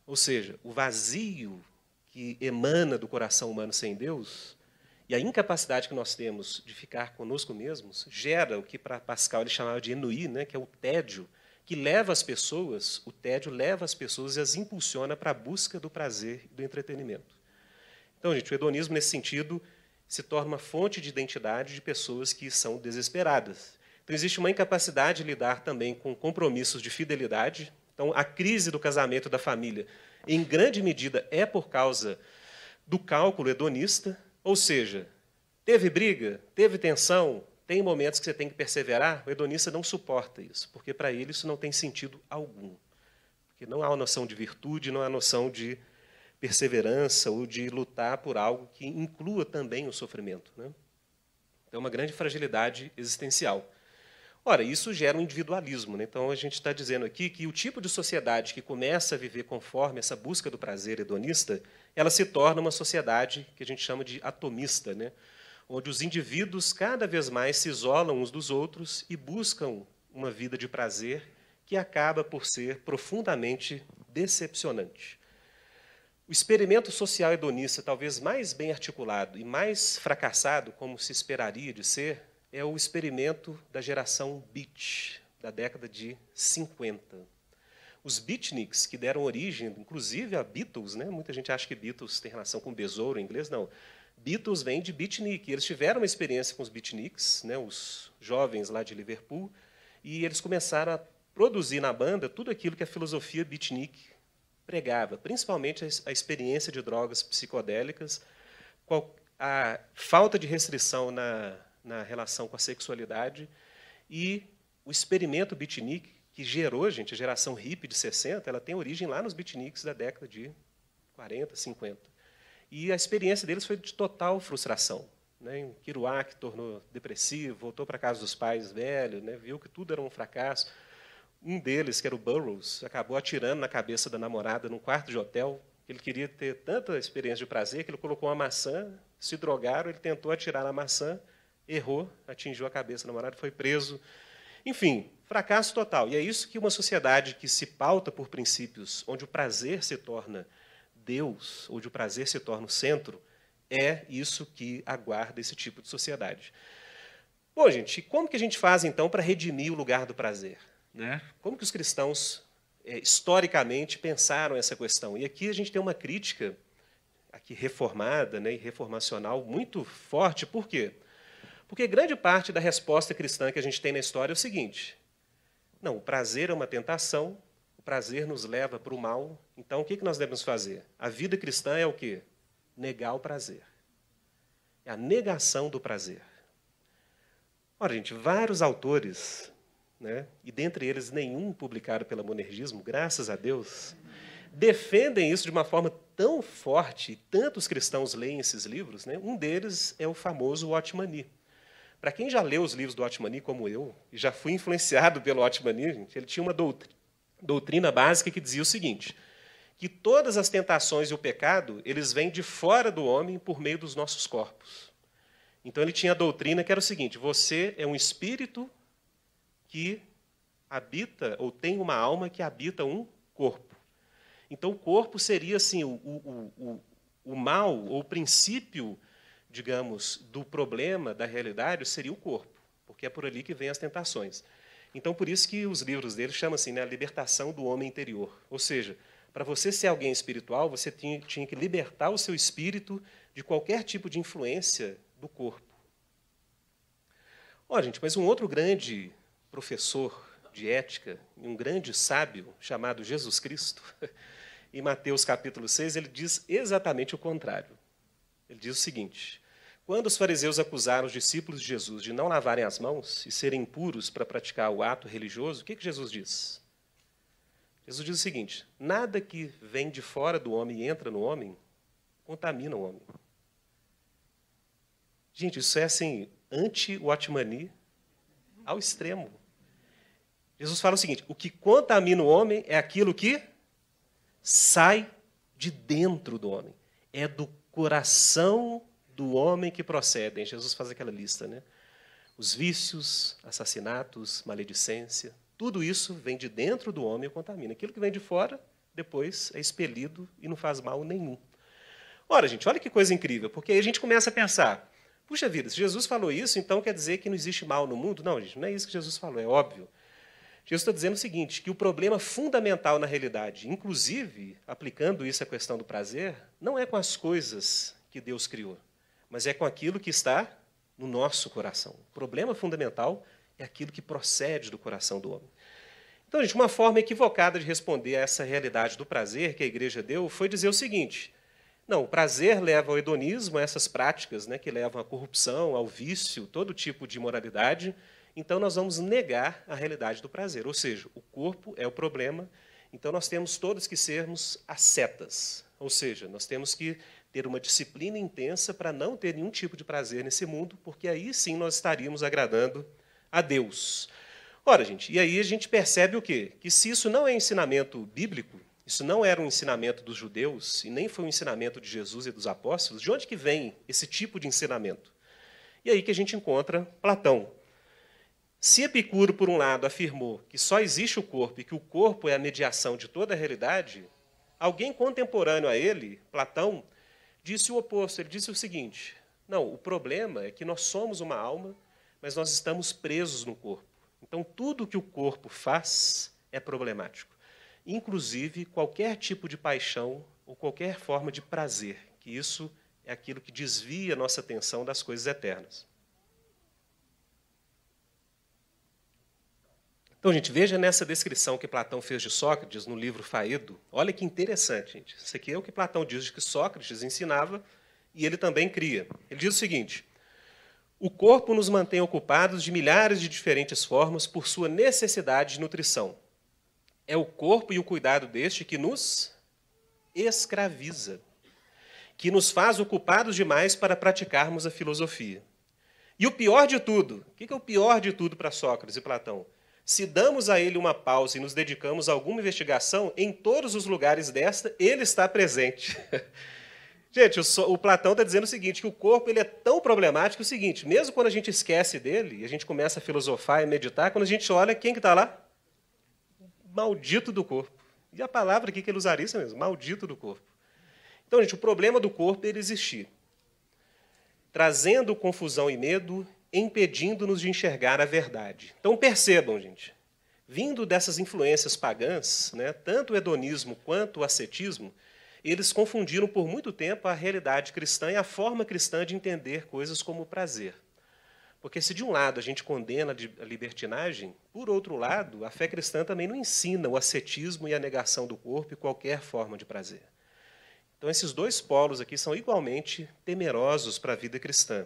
Ou seja, o vazio que emana do coração humano sem Deus e a incapacidade que nós temos de ficar conosco mesmos gera o que para Pascal ele chamava de enui, né, que é o tédio, que leva as pessoas, o tédio leva as pessoas e as impulsiona para a busca do prazer e do entretenimento. Então, gente, o hedonismo, nesse sentido, se torna uma fonte de identidade de pessoas que são desesperadas. Então, existe uma incapacidade de lidar também com compromissos de fidelidade. Então, a crise do casamento da família, em grande medida, é por causa do cálculo hedonista, ou seja, teve briga, teve tensão, tem momentos que você tem que perseverar, o hedonista não suporta isso, porque para ele isso não tem sentido algum. Porque não há noção de virtude, não há noção de perseverança ou de lutar por algo que inclua também o sofrimento. Né? Então, é uma grande fragilidade existencial. Ora, isso gera um individualismo. Né? Então, a gente está dizendo aqui que o tipo de sociedade que começa a viver conforme essa busca do prazer hedonista, ela se torna uma sociedade que a gente chama de atomista, né? onde os indivíduos cada vez mais se isolam uns dos outros e buscam uma vida de prazer que acaba por ser profundamente decepcionante. O experimento social hedonista, talvez mais bem articulado e mais fracassado, como se esperaria de ser, é o experimento da geração beat, da década de 50. Os beatniks, que deram origem, inclusive, a Beatles, né? muita gente acha que Beatles tem relação com besouro em inglês, não. Beatles vem de beatnik. Eles tiveram uma experiência com os beatniks, né? os jovens lá de Liverpool, e eles começaram a produzir na banda tudo aquilo que a filosofia beatnik pregava, principalmente a experiência de drogas psicodélicas, a falta de restrição na, na relação com a sexualidade e o experimento beatnik que gerou, gente, a geração hippie de 60, ela tem origem lá nos beatniks da década de 40, 50. E a experiência deles foi de total frustração. Né? Em Kiruá, que tornou depressivo, voltou para casa dos pais velho, né? viu que tudo era um fracasso. Um deles, que era o Burroughs, acabou atirando na cabeça da namorada num quarto de hotel. Ele queria ter tanta experiência de prazer que ele colocou uma maçã, se drogaram, ele tentou atirar na maçã, errou, atingiu a cabeça da namorada, foi preso. Enfim, fracasso total. E é isso que uma sociedade que se pauta por princípios onde o prazer se torna Deus, onde o prazer se torna o centro, é isso que aguarda esse tipo de sociedade. Bom, gente, como que a gente faz então para redimir o lugar do prazer? Né? Como que os cristãos, é, historicamente, pensaram essa questão? E aqui a gente tem uma crítica, aqui reformada né, e reformacional, muito forte. Por quê? Porque grande parte da resposta cristã que a gente tem na história é o seguinte: não, o prazer é uma tentação, o prazer nos leva para o mal, então o que, que nós devemos fazer? A vida cristã é o quê? Negar o prazer. É a negação do prazer. Ora, gente, vários autores né? e dentre eles nenhum publicado pela Monergismo, graças a Deus, defendem isso de uma forma tão forte, e tantos cristãos leem esses livros. Né? Um deles é o famoso Otmani. Para quem já leu os livros do Otmani, como eu, e já fui influenciado pelo Otmani, gente, ele tinha uma doutrina básica que dizia o seguinte: que todas as tentações e o pecado eles vêm de fora do homem por meio dos nossos corpos. Então ele tinha a doutrina que era o seguinte: você é um espírito que habita, ou tem uma alma que habita um corpo. Então, o corpo seria assim, o, o, o, o mal, ou o princípio, digamos, do problema, da realidade, seria o corpo, porque é por ali que vêm as tentações. Então, por isso que os livros dele chamam assim, né, a libertação do homem interior. Ou seja, para você ser alguém espiritual, você tinha, tinha, que libertar o seu espírito de qualquer tipo de influência do corpo. Ó, oh, gente, mas um outro grande professor de ética e um grande sábio chamado Jesus Cristo, em Mateus capítulo 6, ele diz exatamente o contrário. Ele diz o seguinte: Quando os fariseus acusaram os discípulos de Jesus de não lavarem as mãos e serem impuros para praticar o ato religioso, o que, que Jesus diz? Jesus diz o seguinte: Nada que vem de fora do homem e entra no homem contamina o homem. Gente, isso é assim, anti-Watmani ao extremo. Jesus fala o seguinte: o que contamina o homem é aquilo que sai de dentro do homem, é do coração do homem que procedem. Jesus faz aquela lista, né? Os vícios, assassinatos, maledicência, tudo isso vem de dentro do homem e contamina. Aquilo que vem de fora, depois é expelido e não faz mal nenhum. Ora, gente, olha que coisa incrível, porque aí a gente começa a pensar: puxa vida, se Jesus falou isso, então quer dizer que não existe mal no mundo? Não, gente, não é isso que Jesus falou, é óbvio. Jesus está dizendo o seguinte: que o problema fundamental na realidade, inclusive aplicando isso à questão do prazer, não é com as coisas que Deus criou, mas é com aquilo que está no nosso coração. O problema fundamental é aquilo que procede do coração do homem. Então, gente, uma forma equivocada de responder a essa realidade do prazer que a igreja deu foi dizer o seguinte: não, o prazer leva ao hedonismo, a essas práticas né, que levam à corrupção, ao vício, todo tipo de moralidade então nós vamos negar a realidade do prazer. Ou seja, o corpo é o problema, então nós temos todos que sermos ascetas. Ou seja, nós temos que ter uma disciplina intensa para não ter nenhum tipo de prazer nesse mundo, porque aí sim nós estaríamos agradando a Deus. Ora, gente, e aí a gente percebe o quê? Que se isso não é ensinamento bíblico, isso não era um ensinamento dos judeus e nem foi um ensinamento de Jesus e dos apóstolos, de onde que vem esse tipo de ensinamento? E aí que a gente encontra Platão. Se Epicuro, por um lado, afirmou que só existe o corpo e que o corpo é a mediação de toda a realidade, alguém contemporâneo a ele, Platão, disse o oposto. Ele disse o seguinte: não, o problema é que nós somos uma alma, mas nós estamos presos no corpo. Então, tudo que o corpo faz é problemático, inclusive qualquer tipo de paixão ou qualquer forma de prazer, que isso é aquilo que desvia nossa atenção das coisas eternas. Então, gente, veja nessa descrição que Platão fez de Sócrates no livro Faído. Olha que interessante, gente. Isso aqui é o que Platão diz que Sócrates ensinava e ele também cria. Ele diz o seguinte: o corpo nos mantém ocupados de milhares de diferentes formas por sua necessidade de nutrição. É o corpo e o cuidado deste que nos escraviza, que nos faz ocupados demais para praticarmos a filosofia. E o pior de tudo, o que é o pior de tudo para Sócrates e Platão? Se damos a ele uma pausa e nos dedicamos a alguma investigação, em todos os lugares desta, ele está presente. gente, o, so, o Platão está dizendo o seguinte, que o corpo ele é tão problemático é o seguinte, mesmo quando a gente esquece dele, e a gente começa a filosofar e meditar, quando a gente olha, quem que está lá? Maldito do corpo. E a palavra aqui que ele usaria é isso mesmo, maldito do corpo. Então, gente, o problema do corpo é ele existir, trazendo confusão e medo, impedindo-nos de enxergar a verdade. Então percebam, gente, vindo dessas influências pagãs, né, tanto o hedonismo quanto o ascetismo, eles confundiram por muito tempo a realidade cristã e a forma cristã de entender coisas como o prazer. Porque se de um lado a gente condena a libertinagem, por outro lado, a fé cristã também não ensina o ascetismo e a negação do corpo e qualquer forma de prazer. Então esses dois polos aqui são igualmente temerosos para a vida cristã.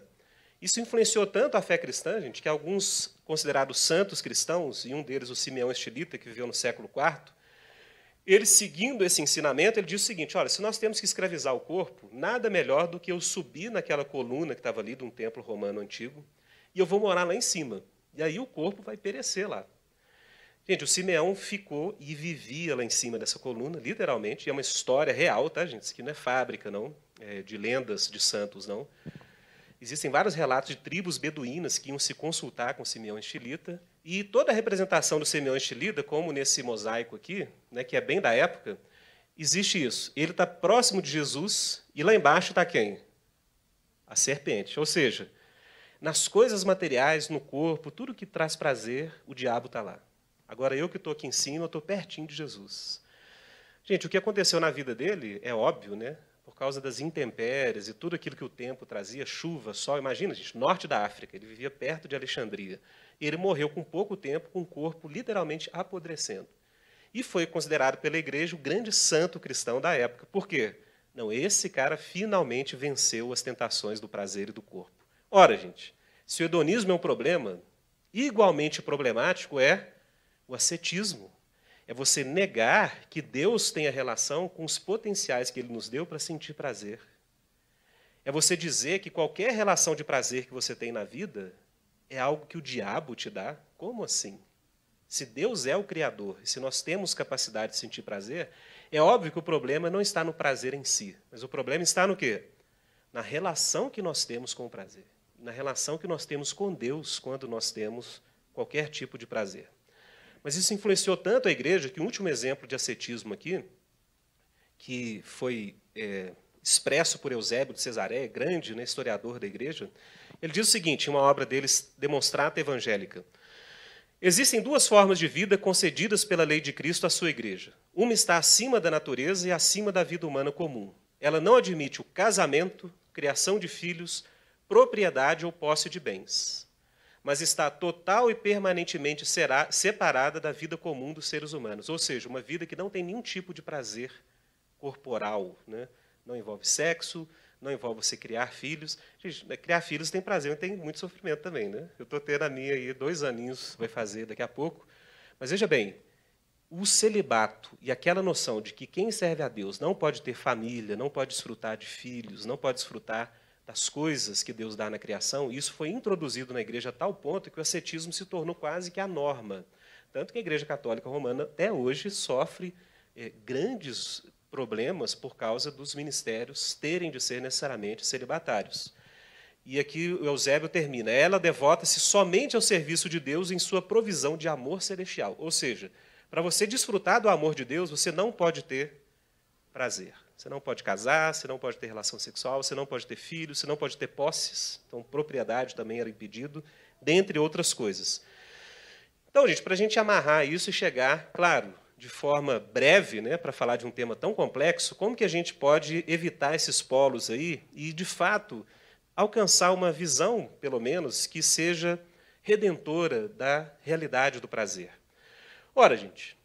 Isso influenciou tanto a fé cristã, gente, que alguns considerados santos cristãos, e um deles o Simeão Estilita, que viveu no século IV, ele seguindo esse ensinamento, ele diz o seguinte: olha, se nós temos que escravizar o corpo, nada melhor do que eu subir naquela coluna que estava ali de um templo romano antigo, e eu vou morar lá em cima. E aí o corpo vai perecer lá. Gente, o Simeão ficou e vivia lá em cima dessa coluna, literalmente. E é uma história real, tá, gente? Isso aqui não é fábrica, não, é de lendas de santos, não. Existem vários relatos de tribos beduínas que iam se consultar com Simeão Estilita, e toda a representação do Simeão Estilita, como nesse mosaico aqui, né, que é bem da época, existe isso. Ele está próximo de Jesus, e lá embaixo está quem? A serpente. Ou seja, nas coisas materiais, no corpo, tudo que traz prazer, o diabo está lá. Agora, eu que estou aqui em cima, estou pertinho de Jesus. Gente, o que aconteceu na vida dele é óbvio, né? por causa das intempéries e tudo aquilo que o tempo trazia, chuva, sol. Imagina, gente, norte da África, ele vivia perto de Alexandria. Ele morreu com pouco tempo, com o corpo literalmente apodrecendo. E foi considerado pela igreja o grande santo cristão da época. Por quê? Não, esse cara finalmente venceu as tentações do prazer e do corpo. Ora, gente, se o hedonismo é um problema, igualmente problemático é o ascetismo é você negar que Deus tem a relação com os potenciais que Ele nos deu para sentir prazer. É você dizer que qualquer relação de prazer que você tem na vida é algo que o diabo te dá. Como assim? Se Deus é o Criador, e se nós temos capacidade de sentir prazer, é óbvio que o problema não está no prazer em si, mas o problema está no quê? Na relação que nós temos com o prazer, na relação que nós temos com Deus quando nós temos qualquer tipo de prazer. Mas isso influenciou tanto a igreja que o último exemplo de ascetismo aqui, que foi é, expresso por Eusébio de Cesaré, grande né, historiador da igreja, ele diz o seguinte, em uma obra deles, Demonstrata Evangélica. Existem duas formas de vida concedidas pela lei de Cristo à sua igreja. Uma está acima da natureza e acima da vida humana comum. Ela não admite o casamento, criação de filhos, propriedade ou posse de bens mas está total e permanentemente será separada da vida comum dos seres humanos, ou seja, uma vida que não tem nenhum tipo de prazer corporal, né? não envolve sexo, não envolve você criar filhos. Gente, né, criar filhos tem prazer, mas tem muito sofrimento também, né? Eu estou tendo a minha aí dois aninhos, vai fazer daqui a pouco. Mas veja bem, o celibato e aquela noção de que quem serve a Deus não pode ter família, não pode desfrutar de filhos, não pode desfrutar das coisas que Deus dá na criação, isso foi introduzido na igreja a tal ponto que o ascetismo se tornou quase que a norma. Tanto que a igreja católica romana até hoje sofre eh, grandes problemas por causa dos ministérios terem de ser necessariamente celibatários. E aqui o Eusébio termina: ela devota-se somente ao serviço de Deus em sua provisão de amor celestial. Ou seja, para você desfrutar do amor de Deus, você não pode ter prazer. Você não pode casar, você não pode ter relação sexual, você não pode ter filhos, você não pode ter posses. Então, propriedade também era impedido, dentre outras coisas. Então, gente, para a gente amarrar isso e chegar, claro, de forma breve, né, para falar de um tema tão complexo, como que a gente pode evitar esses polos aí e, de fato, alcançar uma visão, pelo menos, que seja redentora da realidade do prazer? Ora, gente,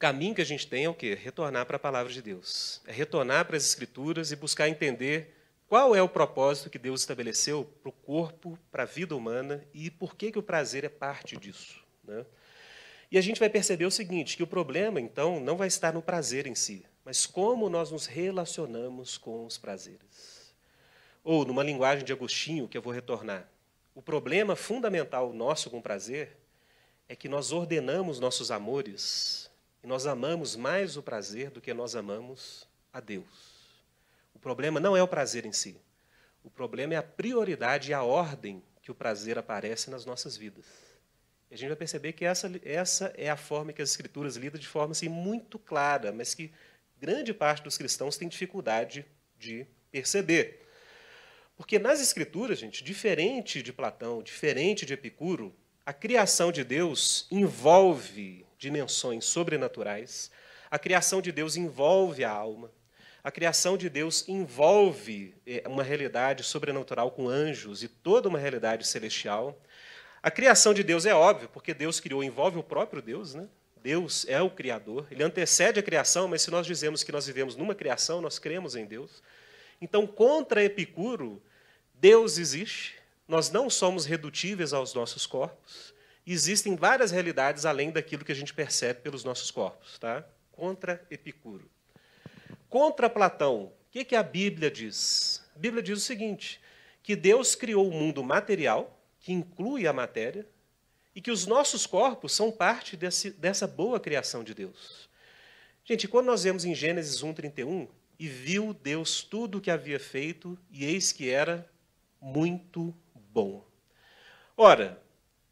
caminho que a gente tem é o quê? Retornar para a palavra de Deus. É retornar para as Escrituras e buscar entender qual é o propósito que Deus estabeleceu para o corpo, para a vida humana e por que, que o prazer é parte disso. Né? E a gente vai perceber o seguinte: que o problema, então, não vai estar no prazer em si, mas como nós nos relacionamos com os prazeres. Ou, numa linguagem de Agostinho, que eu vou retornar, o problema fundamental nosso com o prazer é que nós ordenamos nossos amores e nós amamos mais o prazer do que nós amamos a Deus. O problema não é o prazer em si. O problema é a prioridade e a ordem que o prazer aparece nas nossas vidas. E a gente vai perceber que essa, essa é a forma que as Escrituras lidam de forma assim, muito clara, mas que grande parte dos cristãos tem dificuldade de perceber. Porque nas Escrituras, gente, diferente de Platão, diferente de Epicuro, a criação de Deus envolve dimensões sobrenaturais. A criação de Deus envolve a alma. A criação de Deus envolve eh, uma realidade sobrenatural com anjos e toda uma realidade celestial. A criação de Deus é óbvia, porque Deus criou, envolve o próprio Deus, né? Deus é o Criador, ele antecede a criação, mas se nós dizemos que nós vivemos numa criação, nós cremos em Deus. Então, contra Epicuro, Deus existe, nós não somos redutíveis aos nossos corpos, existem várias realidades além daquilo que a gente percebe pelos nossos corpos. Tá? Contra Epicuro. Contra Platão, o que, que a Bíblia diz? A Bíblia diz o seguinte: que Deus criou o mundo material, que inclui a matéria, e que os nossos corpos são parte desse, dessa boa criação de Deus. Gente, quando nós vemos em Gênesis 1,31, e viu Deus tudo o que havia feito, e eis que era muito bom. Ora,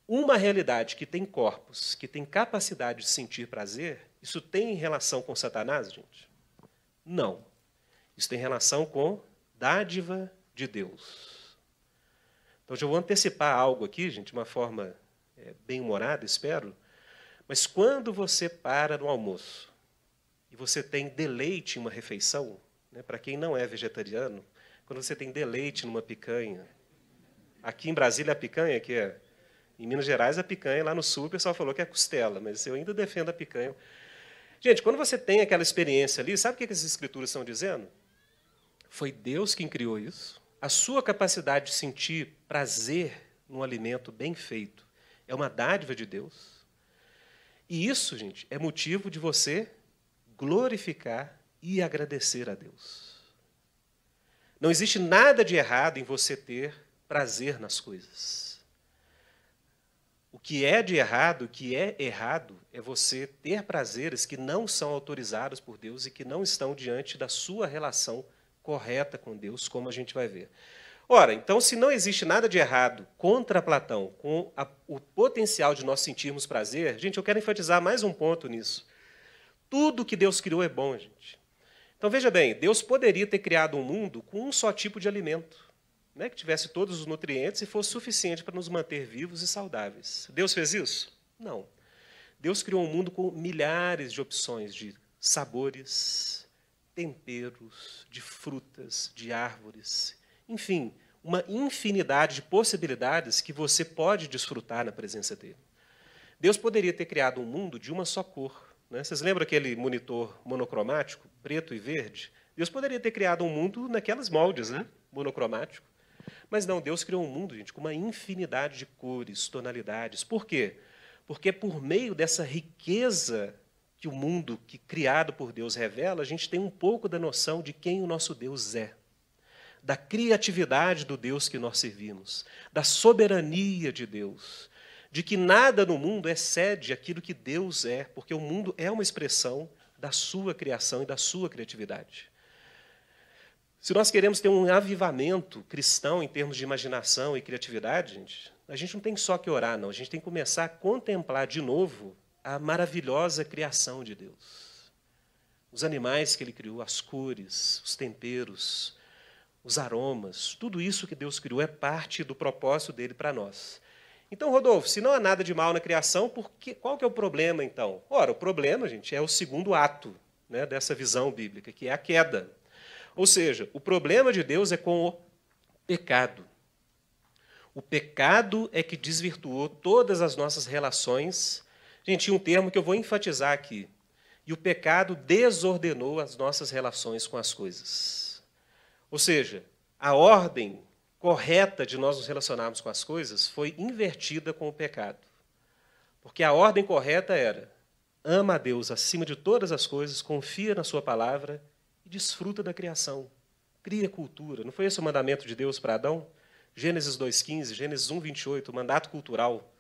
uma realidade que tem corpos, que tem capacidade de sentir prazer, isso tem relação com Satanás, gente? Não. Isso tem relação com dádiva de Deus. Então, já vou antecipar algo aqui, gente, de uma forma é, bem-humorada, espero. Mas quando você para no almoço e você tem deleite em uma refeição, né, para quem não é vegetariano, quando você tem deleite numa picanha, aqui em Brasília a picanha que é em Minas Gerais, a picanha, lá no sul, o pessoal falou que é costela, mas eu ainda defendo a picanha. Gente, quando você tem aquela experiência ali, sabe o que, as escrituras estão dizendo? Foi Deus quem criou isso. A sua capacidade de sentir prazer num alimento bem feito é uma dádiva de Deus. E isso, gente, é motivo de você glorificar e agradecer a Deus. Não existe nada de errado em você ter prazer nas coisas. O que é de errado, o que é errado, é você ter prazeres que não são autorizados por Deus e que não estão diante da sua relação correta com Deus, como a gente vai ver. Ora, então, se não existe nada de errado contra Platão, com a, o potencial de nós sentirmos prazer, gente, eu quero enfatizar mais um ponto nisso. Tudo que Deus criou é bom, gente. Então, veja bem, Deus poderia ter criado um mundo com um só tipo de alimento né, que tivesse todos os nutrientes e fosse suficiente para nos manter vivos e saudáveis. Deus fez isso? Não. Deus criou um mundo com milhares de opções de sabores, temperos, de frutas, de árvores, enfim, uma infinidade de possibilidades que você pode desfrutar na presença dele. Deus poderia ter criado um mundo de uma só cor. Né? Vocês lembram aquele monitor monocromático, preto e verde? Deus poderia ter criado um mundo naquelas moldes, né? monocromático. Mas não, Deus criou um mundo, gente, com uma infinidade de cores, tonalidades. Por quê? Porque é por meio dessa riqueza que o mundo que criado por Deus revela, a gente tem um pouco da noção de quem o nosso Deus é, da criatividade do Deus que nós servimos, da soberania de Deus, de que nada no mundo excede aquilo que Deus é, porque o mundo é uma expressão da sua criação e da sua criatividade. Se nós queremos ter um avivamento cristão em termos de imaginação e criatividade, gente, a gente não tem só que orar, não. A gente tem que começar a contemplar de novo a maravilhosa criação de Deus. Os animais que ele criou, as cores, os temperos, os aromas, tudo isso que Deus criou é parte do propósito dele para nós. Então, Rodolfo, se não há nada de mal na criação, porque, qual que é o problema então? Ora, o problema, gente, é o segundo ato né, dessa visão bíblica, que é a queda. Ou seja, o problema de Deus é com o pecado. O pecado é que desvirtuou todas as nossas relações. Gente, um termo que eu vou enfatizar aqui. E o pecado desordenou as nossas relações com as coisas. Ou seja, a ordem correta de nós nos relacionarmos com as coisas foi invertida com o pecado. Porque a ordem correta era: ama a Deus acima de todas as coisas, confia na Sua palavra e desfruta da criação. Cria cultura. Não foi esse o mandamento de Deus para Adão? Gênesis 2,15, Gênesis 1,28, mandato cultural.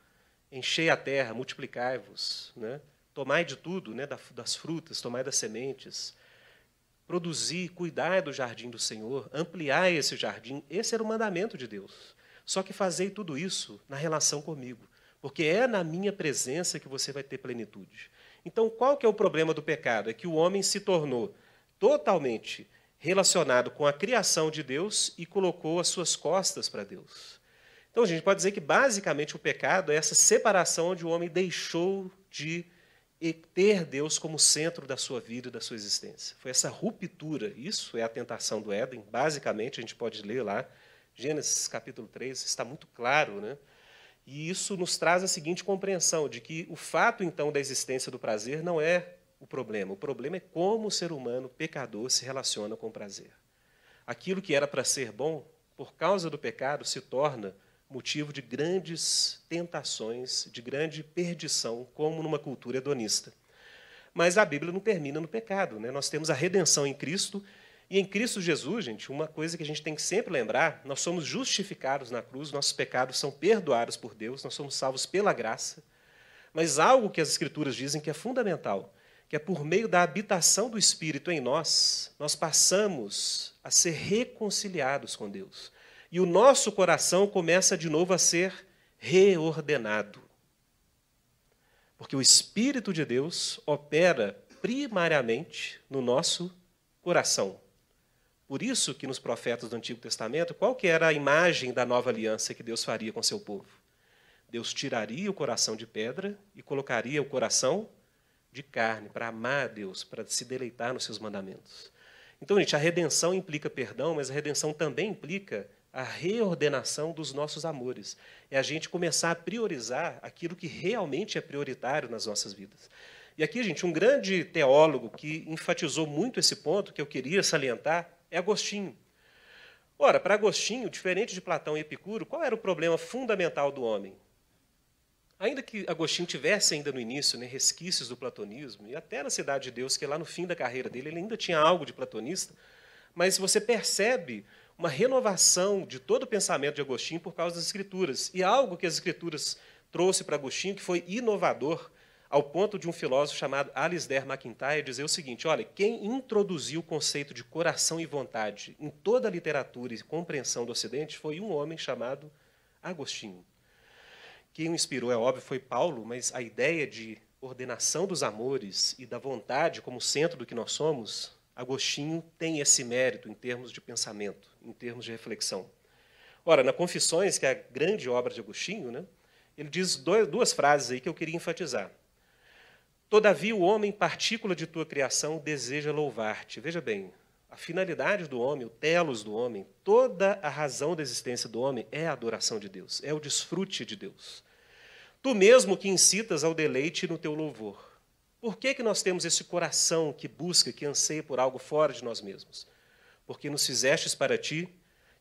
Enchei a terra, multiplicai-vos. Né? Tomai de tudo, né? das frutas, tomai das sementes. Produzir, cuidar do jardim do Senhor, ampliar esse jardim. Esse era o mandamento de Deus. Só que fazei tudo isso na relação comigo, porque é na minha presença que você vai ter plenitude. Então, qual que é o problema do pecado? É que o homem se tornou totalmente relacionado com a criação de Deus e colocou as suas costas para Deus. Então, a gente pode dizer que basicamente o pecado é essa separação onde o homem deixou de ter Deus como centro da sua vida e da sua existência. Foi essa ruptura, isso é a tentação do Éden, basicamente, a gente pode ler lá, Gênesis capítulo 3, está muito claro, né? E isso nos traz a seguinte compreensão de que o fato então da existência do prazer não é o problema. O problema é como o ser humano pecador se relaciona com o prazer. Aquilo que era para ser bom, por causa do pecado, se torna motivo de grandes tentações, de grande perdição, como numa cultura hedonista. Mas a Bíblia não termina no pecado. Né? Nós temos a redenção em Cristo. E em Cristo Jesus, gente, uma coisa que a gente tem que sempre lembrar: nós somos justificados na cruz, nossos pecados são perdoados por Deus, nós somos salvos pela graça. Mas algo que as Escrituras dizem que é fundamental: que é por meio da habitação do Espírito em nós, nós passamos a ser reconciliados com Deus. E o nosso coração começa de novo a ser reordenado. Porque o Espírito de Deus opera primariamente no nosso coração. Por isso que nos profetas do Antigo Testamento, qual que era a imagem da nova aliança que Deus faria com seu povo? Deus tiraria o coração de pedra e colocaria o coração de carne, para amar a Deus, para se deleitar nos seus mandamentos. Então, gente, a redenção implica perdão, mas a redenção também implica a reordenação dos nossos amores. É a gente começar a priorizar aquilo que realmente é prioritário nas nossas vidas. E aqui, gente, um grande teólogo que enfatizou muito esse ponto que eu queria salientar é Agostinho. Ora, para Agostinho, diferente de Platão e Epicuro, qual era o problema fundamental do homem? Ainda que Agostinho tivesse ainda no início né, resquícios do platonismo, e até na Cidade de Deus, que é lá no fim da carreira dele ele ainda tinha algo de platonista, mas você percebe uma renovação de todo o pensamento de Agostinho por causa das Escrituras. E algo que as Escrituras trouxe para Agostinho que foi inovador, ao ponto de um filósofo chamado Alasdair MacIntyre dizer o seguinte: olha, quem introduziu o conceito de coração e vontade em toda a literatura e compreensão do Ocidente foi um homem chamado Agostinho. Quem o inspirou, é óbvio, foi Paulo, mas a ideia de ordenação dos amores e da vontade como centro do que nós somos, Agostinho tem esse mérito em termos de pensamento, em termos de reflexão. Ora, na Confissões, que é a grande obra de Agostinho, né, ele diz dois, duas frases aí que eu queria enfatizar. Todavia, o homem, partícula de tua criação, deseja louvar-te. Veja bem, a finalidade do homem, o telos do homem, toda a razão da existência do homem é a adoração de Deus, é o desfrute de Deus. Tu mesmo que incitas ao deleite no teu louvor. Por que, que nós temos esse coração que busca, que anseia por algo fora de nós mesmos? Porque nos fizestes para ti,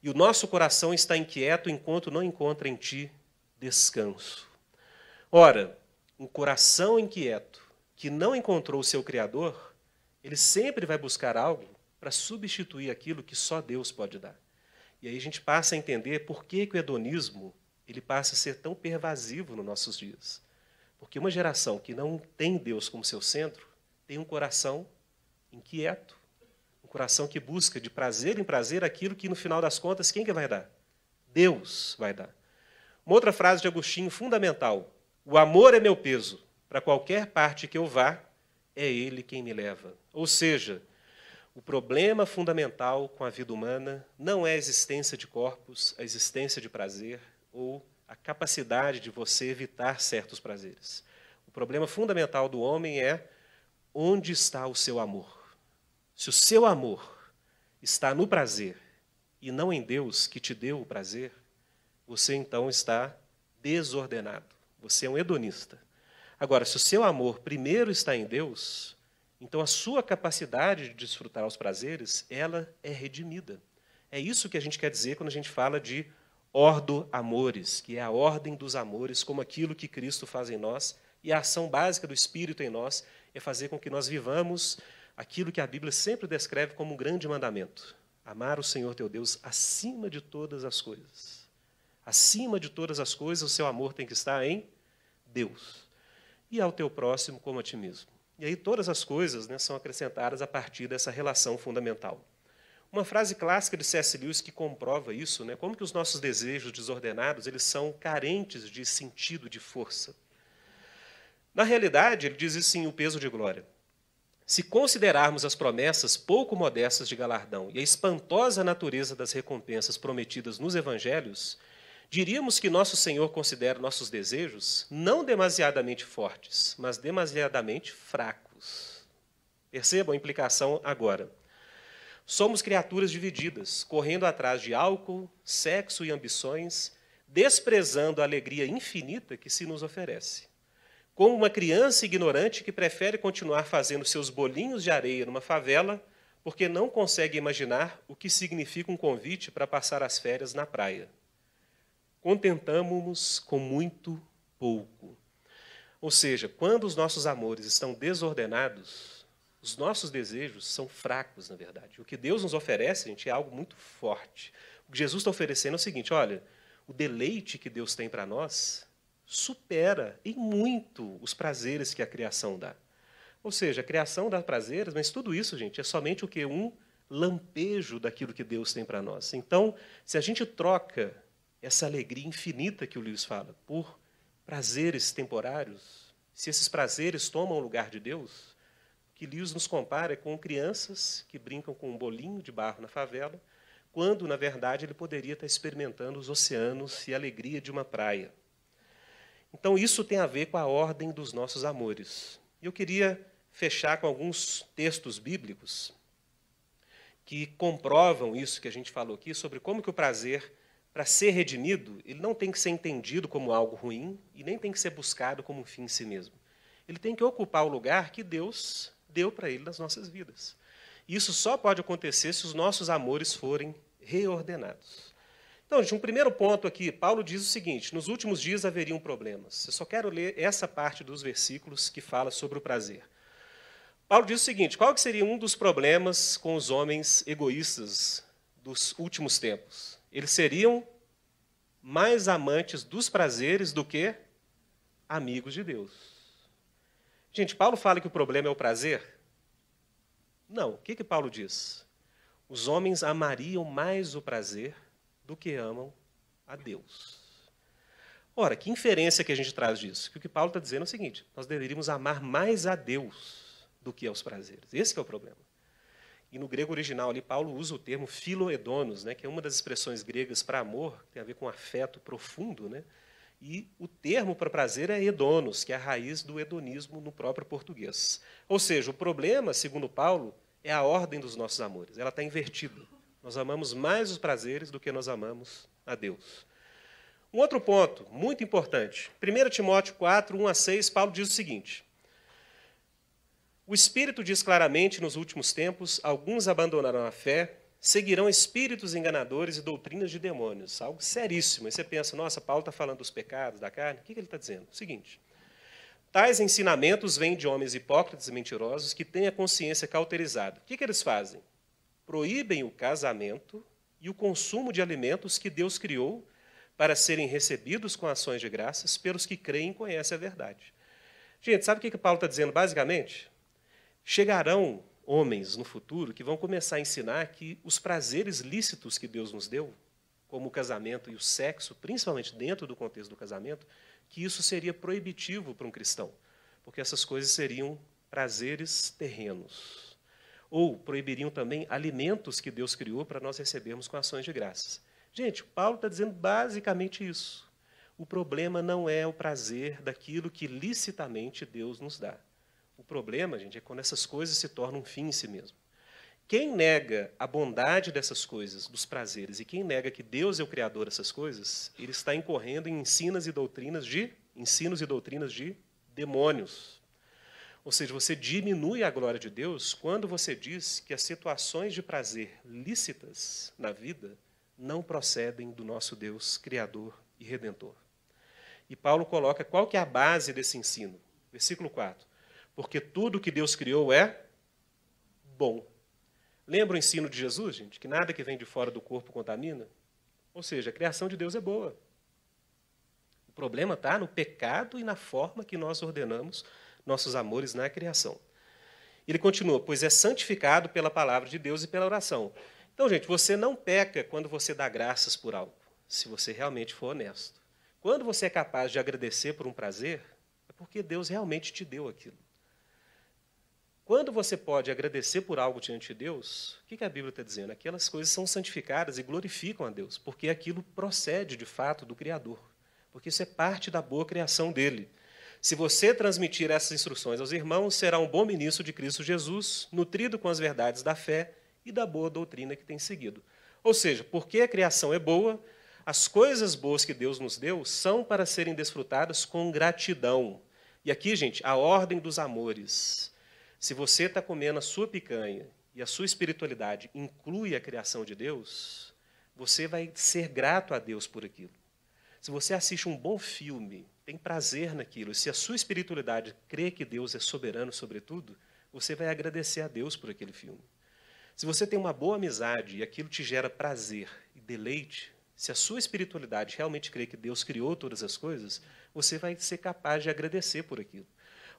e o nosso coração está inquieto enquanto não encontra em ti descanso. Ora, um coração inquieto que não encontrou o seu Criador, ele sempre vai buscar algo para substituir aquilo que só Deus pode dar. E aí a gente passa a entender por que, que o hedonismo ele passa a ser tão pervasivo nos nossos dias. Porque uma geração que não tem Deus como seu centro tem um coração inquieto, um coração que busca de prazer em prazer aquilo que no final das contas quem que vai dar? Deus vai dar. Uma outra frase de Agostinho fundamental: o amor é meu peso, para qualquer parte que eu vá, é ele quem me leva. Ou seja, o problema fundamental com a vida humana não é a existência de corpos, a existência de prazer, ou a capacidade de você evitar certos prazeres. O problema fundamental do homem é onde está o seu amor. Se o seu amor está no prazer e não em Deus que te deu o prazer, você então está desordenado. Você é um hedonista. Agora, se o seu amor primeiro está em Deus, então a sua capacidade de desfrutar os prazeres, ela é redimida. É isso que a gente quer dizer quando a gente fala de Ordo Amores, que é a ordem dos amores, como aquilo que Cristo faz em nós, e a ação básica do Espírito em nós é fazer com que nós vivamos aquilo que a Bíblia sempre descreve como um grande mandamento: amar o Senhor teu Deus acima de todas as coisas. Acima de todas as coisas, o seu amor tem que estar em Deus. E ao teu próximo como a ti mesmo. E aí todas as coisas né, são acrescentadas a partir dessa relação fundamental. Uma frase clássica de C.S. Lewis que comprova isso, né? Como que os nossos desejos desordenados, eles são carentes de sentido, de força. Na realidade, ele diz assim: O Peso de Glória. Se considerarmos as promessas pouco modestas de galardão e a espantosa natureza das recompensas prometidas nos evangelhos, diríamos que nosso Senhor considera nossos desejos não demasiadamente fortes, mas demasiadamente fracos. Percebam a implicação agora. Somos criaturas divididas, correndo atrás de álcool, sexo e ambições, desprezando a alegria infinita que se nos oferece. Como uma criança ignorante que prefere continuar fazendo seus bolinhos de areia numa favela, porque não consegue imaginar o que significa um convite para passar as férias na praia. Contentamos-nos com muito pouco. Ou seja, quando os nossos amores estão desordenados, os nossos desejos são fracos, na verdade. O que Deus nos oferece, gente, é algo muito forte. O que Jesus está oferecendo é o seguinte: olha, o deleite que Deus tem para nós supera em muito os prazeres que a criação dá. Ou seja, a criação dá prazeres, mas tudo isso, gente, é somente o que um lampejo daquilo que Deus tem para nós. Então, se a gente troca essa alegria infinita que o Lewis fala por prazeres temporários, se esses prazeres tomam o lugar de Deus, que Lewis nos compara com crianças que brincam com um bolinho de barro na favela, quando, na verdade, ele poderia estar experimentando os oceanos e a alegria de uma praia. Então, isso tem a ver com a ordem dos nossos amores. E eu queria fechar com alguns textos bíblicos que comprovam isso que a gente falou aqui, sobre como que o prazer, para ser redimido, ele não tem que ser entendido como algo ruim e nem tem que ser buscado como um fim em si mesmo. Ele tem que ocupar o lugar que Deus deu para ele nas nossas vidas. Isso só pode acontecer se os nossos amores forem reordenados. Então, gente, um primeiro ponto aqui, Paulo diz o seguinte: nos últimos dias haveriam problemas. Eu só quero ler essa parte dos versículos que fala sobre o prazer. Paulo diz o seguinte: qual que seria um dos problemas com os homens egoístas dos últimos tempos? Eles seriam mais amantes dos prazeres do que amigos de Deus. Gente, Paulo fala que o problema é o prazer? Não. O que, que Paulo diz? Os homens amariam mais o prazer do que amam a Deus. Ora, que inferência que a gente traz disso? Que o que Paulo está dizendo é o seguinte: nós deveríamos amar mais a Deus do que aos prazeres. Esse é o problema. E no grego original ali, Paulo usa o termo philoedonos, né, que é uma das expressões gregas para amor, que tem a ver com afeto profundo, né? E o termo para prazer é hedonos, que é a raiz do hedonismo no próprio português. Ou seja, o problema, segundo Paulo, é a ordem dos nossos amores. Ela está invertida. Nós amamos mais os prazeres do que nós amamos a Deus. Um outro ponto muito importante. 1 Timóteo 4, 1 a 6, Paulo diz o seguinte: O Espírito diz claramente nos últimos tempos, alguns abandonarão a fé seguirão espíritos enganadores e doutrinas de demônios. Algo seríssimo. E você pensa, nossa, Paulo está falando dos pecados, da carne. O que, que ele está dizendo? O seguinte. Tais ensinamentos vêm de homens hipócritas e mentirosos que têm a consciência cauterizada. O que, que eles fazem? Proíbem o casamento e o consumo de alimentos que Deus criou para serem recebidos com ações de graças pelos que creem e conhecem a verdade. Gente, sabe o que, que Paulo está dizendo basicamente? Chegarão homens no futuro que vão começar a ensinar que os prazeres lícitos que Deus nos deu, como o casamento e o sexo, principalmente dentro do contexto do casamento, que isso seria proibitivo para um cristão, porque essas coisas seriam prazeres terrenos. Ou proibiriam também alimentos que Deus criou para nós recebermos com ações de graças. Gente, Paulo está dizendo basicamente isso. O problema não é o prazer daquilo que licitamente Deus nos dá. O problema, gente, é quando essas coisas se tornam um fim em si mesmo. Quem nega a bondade dessas coisas, dos prazeres, e quem nega que Deus é o criador dessas coisas, ele está incorrendo em ensinos e doutrinas de ensinos e doutrinas de demônios. Ou seja, você diminui a glória de Deus quando você diz que as situações de prazer lícitas na vida não procedem do nosso Deus criador e redentor. E Paulo coloca qual que é a base desse ensino? Versículo 4 porque tudo que Deus criou é bom. Lembra o ensino de Jesus, gente? Que nada que vem de fora do corpo contamina? Ou seja, a criação de Deus é boa. O problema está no pecado e na forma que nós ordenamos nossos amores na criação. Ele continua: pois é santificado pela palavra de Deus e pela oração. Então, gente, você não peca quando você dá graças por algo, se você realmente for honesto. Quando você é capaz de agradecer por um prazer, é porque Deus realmente te deu aquilo. Quando você pode agradecer por algo diante de Deus, o que a Bíblia está dizendo? Aquelas coisas são santificadas e glorificam a Deus, porque aquilo procede de fato do Criador, porque isso é parte da boa criação dele. Se você transmitir essas instruções aos irmãos, será um bom ministro de Cristo Jesus, nutrido com as verdades da fé e da boa doutrina que tem seguido. Ou seja, porque a criação é boa, as coisas boas que Deus nos deu são para serem desfrutadas com gratidão. E aqui, gente, a ordem dos amores. Se você está comendo a sua picanha e a sua espiritualidade inclui a criação de Deus, você vai ser grato a Deus por aquilo. Se você assiste um bom filme, tem prazer naquilo, se a sua espiritualidade crê que Deus é soberano sobre tudo, você vai agradecer a Deus por aquele filme. Se você tem uma boa amizade e aquilo te gera prazer e deleite, se a sua espiritualidade realmente crê que Deus criou todas as coisas, você vai ser capaz de agradecer por aquilo.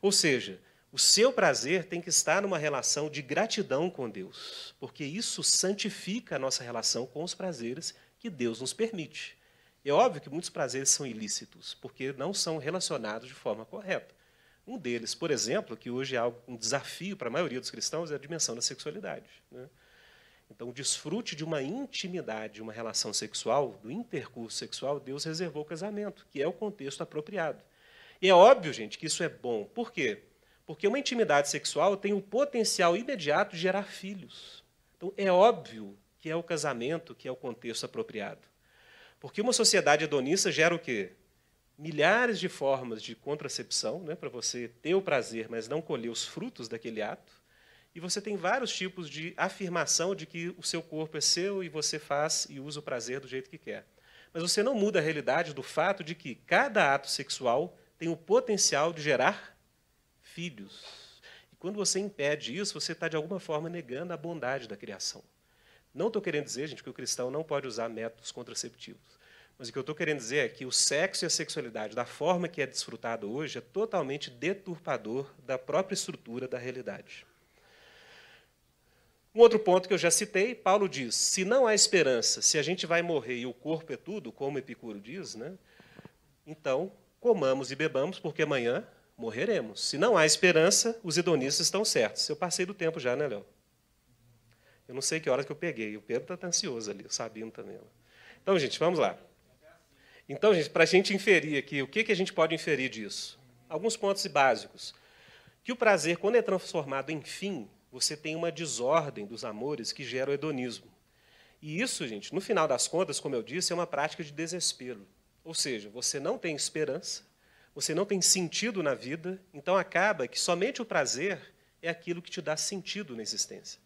Ou seja, o seu prazer tem que estar numa relação de gratidão com Deus, porque isso santifica a nossa relação com os prazeres que Deus nos permite. É óbvio que muitos prazeres são ilícitos, porque não são relacionados de forma correta. Um deles, por exemplo, que hoje é um desafio para a maioria dos cristãos, é a dimensão da sexualidade. Né? Então, desfrute de uma intimidade, uma relação sexual, do intercurso sexual, Deus reservou o casamento, que é o contexto apropriado. E é óbvio, gente, que isso é bom. Por quê? Porque uma intimidade sexual tem o potencial imediato de gerar filhos. Então, é óbvio que é o casamento que é o contexto apropriado. Porque uma sociedade hedonista gera o quê? Milhares de formas de contracepção, né, para você ter o prazer, mas não colher os frutos daquele ato. E você tem vários tipos de afirmação de que o seu corpo é seu e você faz e usa o prazer do jeito que quer. Mas você não muda a realidade do fato de que cada ato sexual tem o potencial de gerar filhos. E quando você impede isso, você está, de alguma forma, negando a bondade da criação. Não estou querendo dizer, gente, que o cristão não pode usar métodos contraceptivos. Mas o que eu estou querendo dizer é que o sexo e a sexualidade, da forma que é desfrutado hoje, é totalmente deturpador da própria estrutura da realidade. Um outro ponto que eu já citei, Paulo diz: se não há esperança, se a gente vai morrer e o corpo é tudo, como Epicuro diz, né? então comamos e bebamos, porque amanhã morreremos. Se não há esperança, os hedonistas estão certos. Eu passei do tempo já, né, Léo? Eu não sei que hora que eu peguei. O Pedro está ansioso ali, o Sabino também. Né? Então, gente, vamos lá. Então, gente, para a gente inferir aqui, o que, que a gente pode inferir disso? Alguns pontos básicos. Que o prazer, quando é transformado em fim, você tem uma desordem dos amores que gera o hedonismo. E isso, gente, no final das contas, como eu disse, é uma prática de desespero. Ou seja, você não tem esperança, você não tem sentido na vida, então acaba que somente o prazer é aquilo que te dá sentido na existência.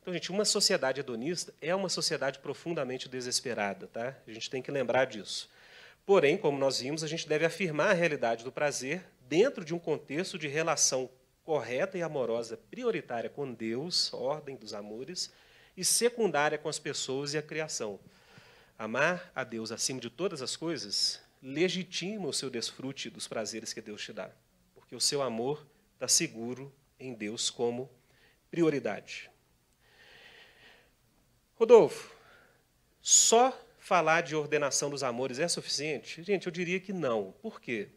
Então, gente, uma sociedade hedonista é uma sociedade profundamente desesperada, tá? A gente tem que lembrar disso. Porém, como nós vimos, a gente deve afirmar a realidade do prazer dentro de um contexto de relação correta e amorosa, prioritária com Deus, ordem dos amores, e secundária com as pessoas e a criação. Amar a Deus acima de todas as coisas legitima o seu desfrute dos prazeres que Deus te dá, porque o seu amor está seguro em Deus como prioridade. Rodolfo, só falar de ordenação dos amores é suficiente? Gente, eu diria que não. Por quê?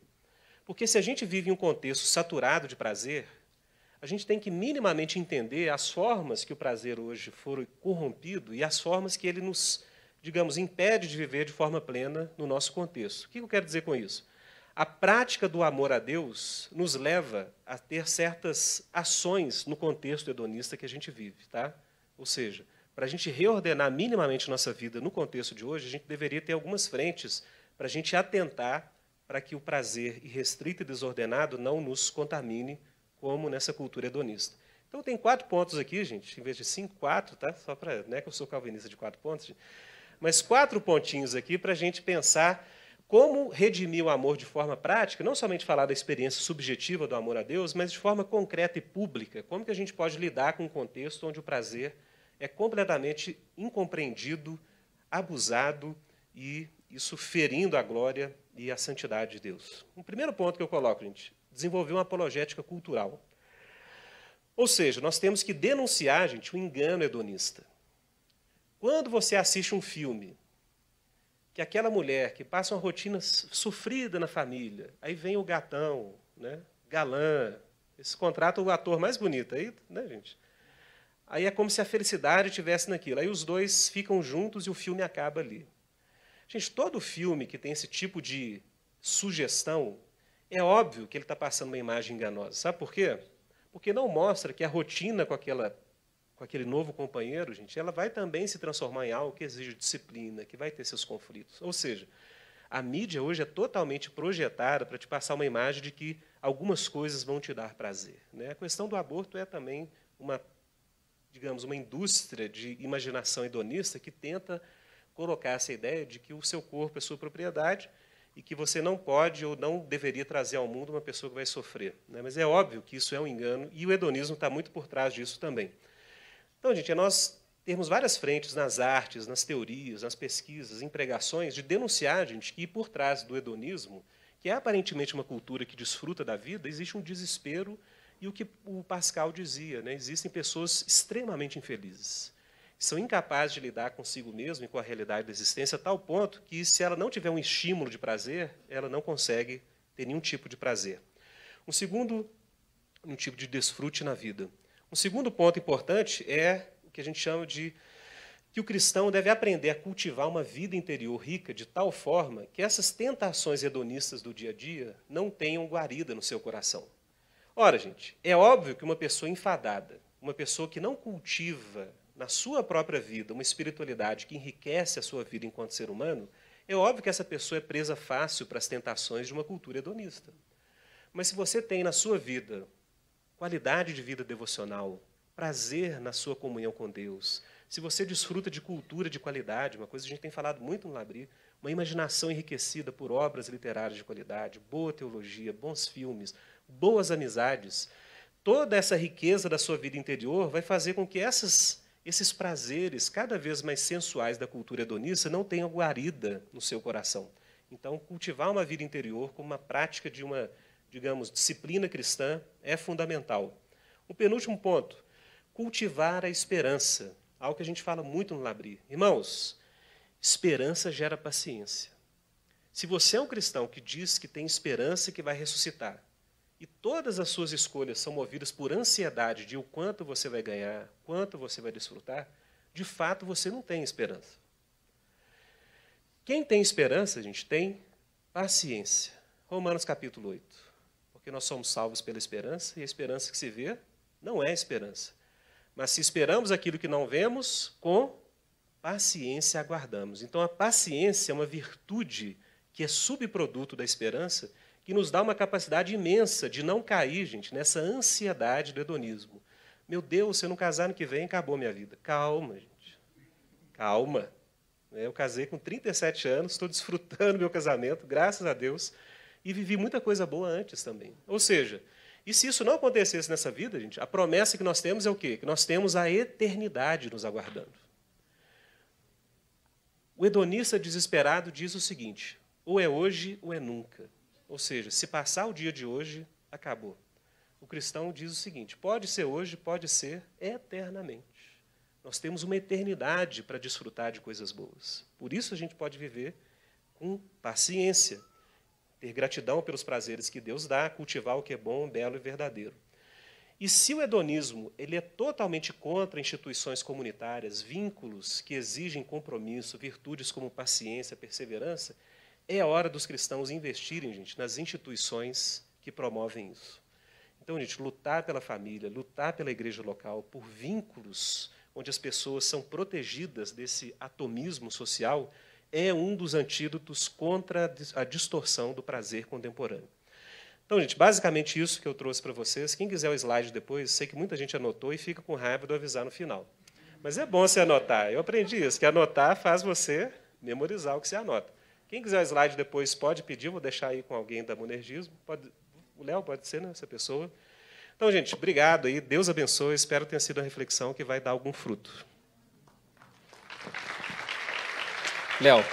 Porque se a gente vive em um contexto saturado de prazer, a gente tem que minimamente entender as formas que o prazer hoje foi corrompido e as formas que ele nos digamos, impede de viver de forma plena no nosso contexto. O que eu quero dizer com isso? A prática do amor a Deus nos leva a ter certas ações no contexto hedonista que a gente vive, tá? Ou seja, para a gente reordenar minimamente nossa vida no contexto de hoje, a gente deveria ter algumas frentes para a gente atentar para que o prazer irrestrito e desordenado não nos contamine, como nessa cultura hedonista. Então, tem quatro pontos aqui, gente, em vez de cinco, quatro, tá? Só para. Não é que eu sou calvinista de quatro pontos. Gente mas quatro pontinhos aqui para a gente pensar como redimir o amor de forma prática, não somente falar da experiência subjetiva do amor a Deus, mas de forma concreta e pública. Como que a gente pode lidar com um contexto onde o prazer é completamente incompreendido, abusado e isso ferindo a glória e a santidade de Deus? Um primeiro ponto que eu coloco, gente, desenvolver uma apologética cultural. Ou seja, nós temos que denunciar, gente, o engano hedonista. Quando você assiste um filme, que aquela mulher que passa uma rotina sofrida na família, aí vem o gatão, né? galã, esse contrato o ator mais bonito aí, né, gente? Aí é como se a felicidade tivesse naquilo. Aí os dois ficam juntos e o filme acaba ali. Gente, todo filme que tem esse tipo de sugestão, é óbvio que ele está passando uma imagem enganosa. Sabe por quê? Porque não mostra que a rotina com aquela com aquele novo companheiro, gente, ela vai também se transformar em algo que exige disciplina, que vai ter seus conflitos. Ou seja, a mídia hoje é totalmente projetada para te passar uma imagem de que algumas coisas vão te dar prazer. Né? A questão do aborto é também uma, digamos, uma indústria de imaginação hedonista que tenta colocar essa ideia de que o seu corpo é sua propriedade e que você não pode ou não deveria trazer ao mundo uma pessoa que vai sofrer. Né? Mas é óbvio que isso é um engano e o hedonismo está muito por trás disso também. Então, gente, é nós termos várias frentes nas artes, nas teorias, nas pesquisas, em pregações, de denunciar, gente, que por trás do hedonismo, que é aparentemente uma cultura que desfruta da vida, existe um desespero e o que o Pascal dizia, né? existem pessoas extremamente infelizes, são incapazes de lidar consigo mesmo e com a realidade da existência, a tal ponto que, se ela não tiver um estímulo de prazer, ela não consegue ter nenhum tipo de prazer. Um segundo um tipo de desfrute na vida. Um segundo ponto importante é o que a gente chama de que o cristão deve aprender a cultivar uma vida interior rica de tal forma que essas tentações hedonistas do dia a dia não tenham guarida no seu coração. Ora, gente, é óbvio que uma pessoa enfadada, uma pessoa que não cultiva na sua própria vida uma espiritualidade que enriquece a sua vida enquanto ser humano, é óbvio que essa pessoa é presa fácil para as tentações de uma cultura hedonista. Mas se você tem na sua vida qualidade de vida devocional, prazer na sua comunhão com Deus, se você desfruta de cultura de qualidade, uma coisa que a gente tem falado muito no Labri, uma imaginação enriquecida por obras literárias de qualidade, boa teologia, bons filmes, boas amizades, toda essa riqueza da sua vida interior vai fazer com que essas, esses prazeres cada vez mais sensuais da cultura hedonista não tenham guarida no seu coração. Então, cultivar uma vida interior como uma prática de uma digamos, disciplina cristã é fundamental. O penúltimo ponto, cultivar a esperança, algo que a gente fala muito no Labri. Irmãos, esperança gera paciência. Se você é um cristão que diz que tem esperança que vai ressuscitar, e todas as suas escolhas são movidas por ansiedade de o quanto você vai ganhar, quanto você vai desfrutar, de fato você não tem esperança. Quem tem esperança, a gente tem paciência. Romanos capítulo 8 porque nós somos salvos pela esperança, e a esperança que se vê não é esperança. Mas se esperamos aquilo que não vemos, com paciência aguardamos. Então, a paciência é uma virtude que é subproduto da esperança, que nos dá uma capacidade imensa de não cair, gente, nessa ansiedade do hedonismo. Meu Deus, se eu não casar no que vem, acabou minha vida. Calma, gente. Calma. Eu casei com 37 anos, estou desfrutando meu casamento, graças a Deus e vivi muita coisa boa antes também. Ou seja, e se isso não acontecesse nessa vida, gente, a promessa que nós temos é o quê? Que nós temos a eternidade nos aguardando. O hedonista desesperado diz o seguinte: ou é hoje ou é nunca. Ou seja, se passar o dia de hoje, acabou. O cristão diz o seguinte: pode ser hoje, pode ser eternamente. Nós temos uma eternidade para desfrutar de coisas boas. Por isso a gente pode viver com paciência, ter gratidão pelos prazeres que Deus dá, cultivar o que é bom, belo e verdadeiro. E se o hedonismo ele é totalmente contra instituições comunitárias, vínculos que exigem compromisso, virtudes como paciência, perseverança, é a hora dos cristãos investirem, gente, nas instituições que promovem isso. Então, gente, lutar pela família, lutar pela igreja local, por vínculos onde as pessoas são protegidas desse atomismo social, é um dos antídotos contra a distorção do prazer contemporâneo. Então, gente, basicamente isso que eu trouxe para vocês. Quem quiser o slide depois, sei que muita gente anotou e fica com raiva de avisar no final. Mas é bom você anotar. Eu aprendi isso, que anotar faz você memorizar o que você anota. Quem quiser o slide depois pode pedir, vou deixar aí com alguém da Monergismo. Pode, o Léo pode ser, né, essa pessoa. Então, gente, obrigado aí. Deus abençoe. Espero ter sido uma reflexão que vai dar algum fruto. 六。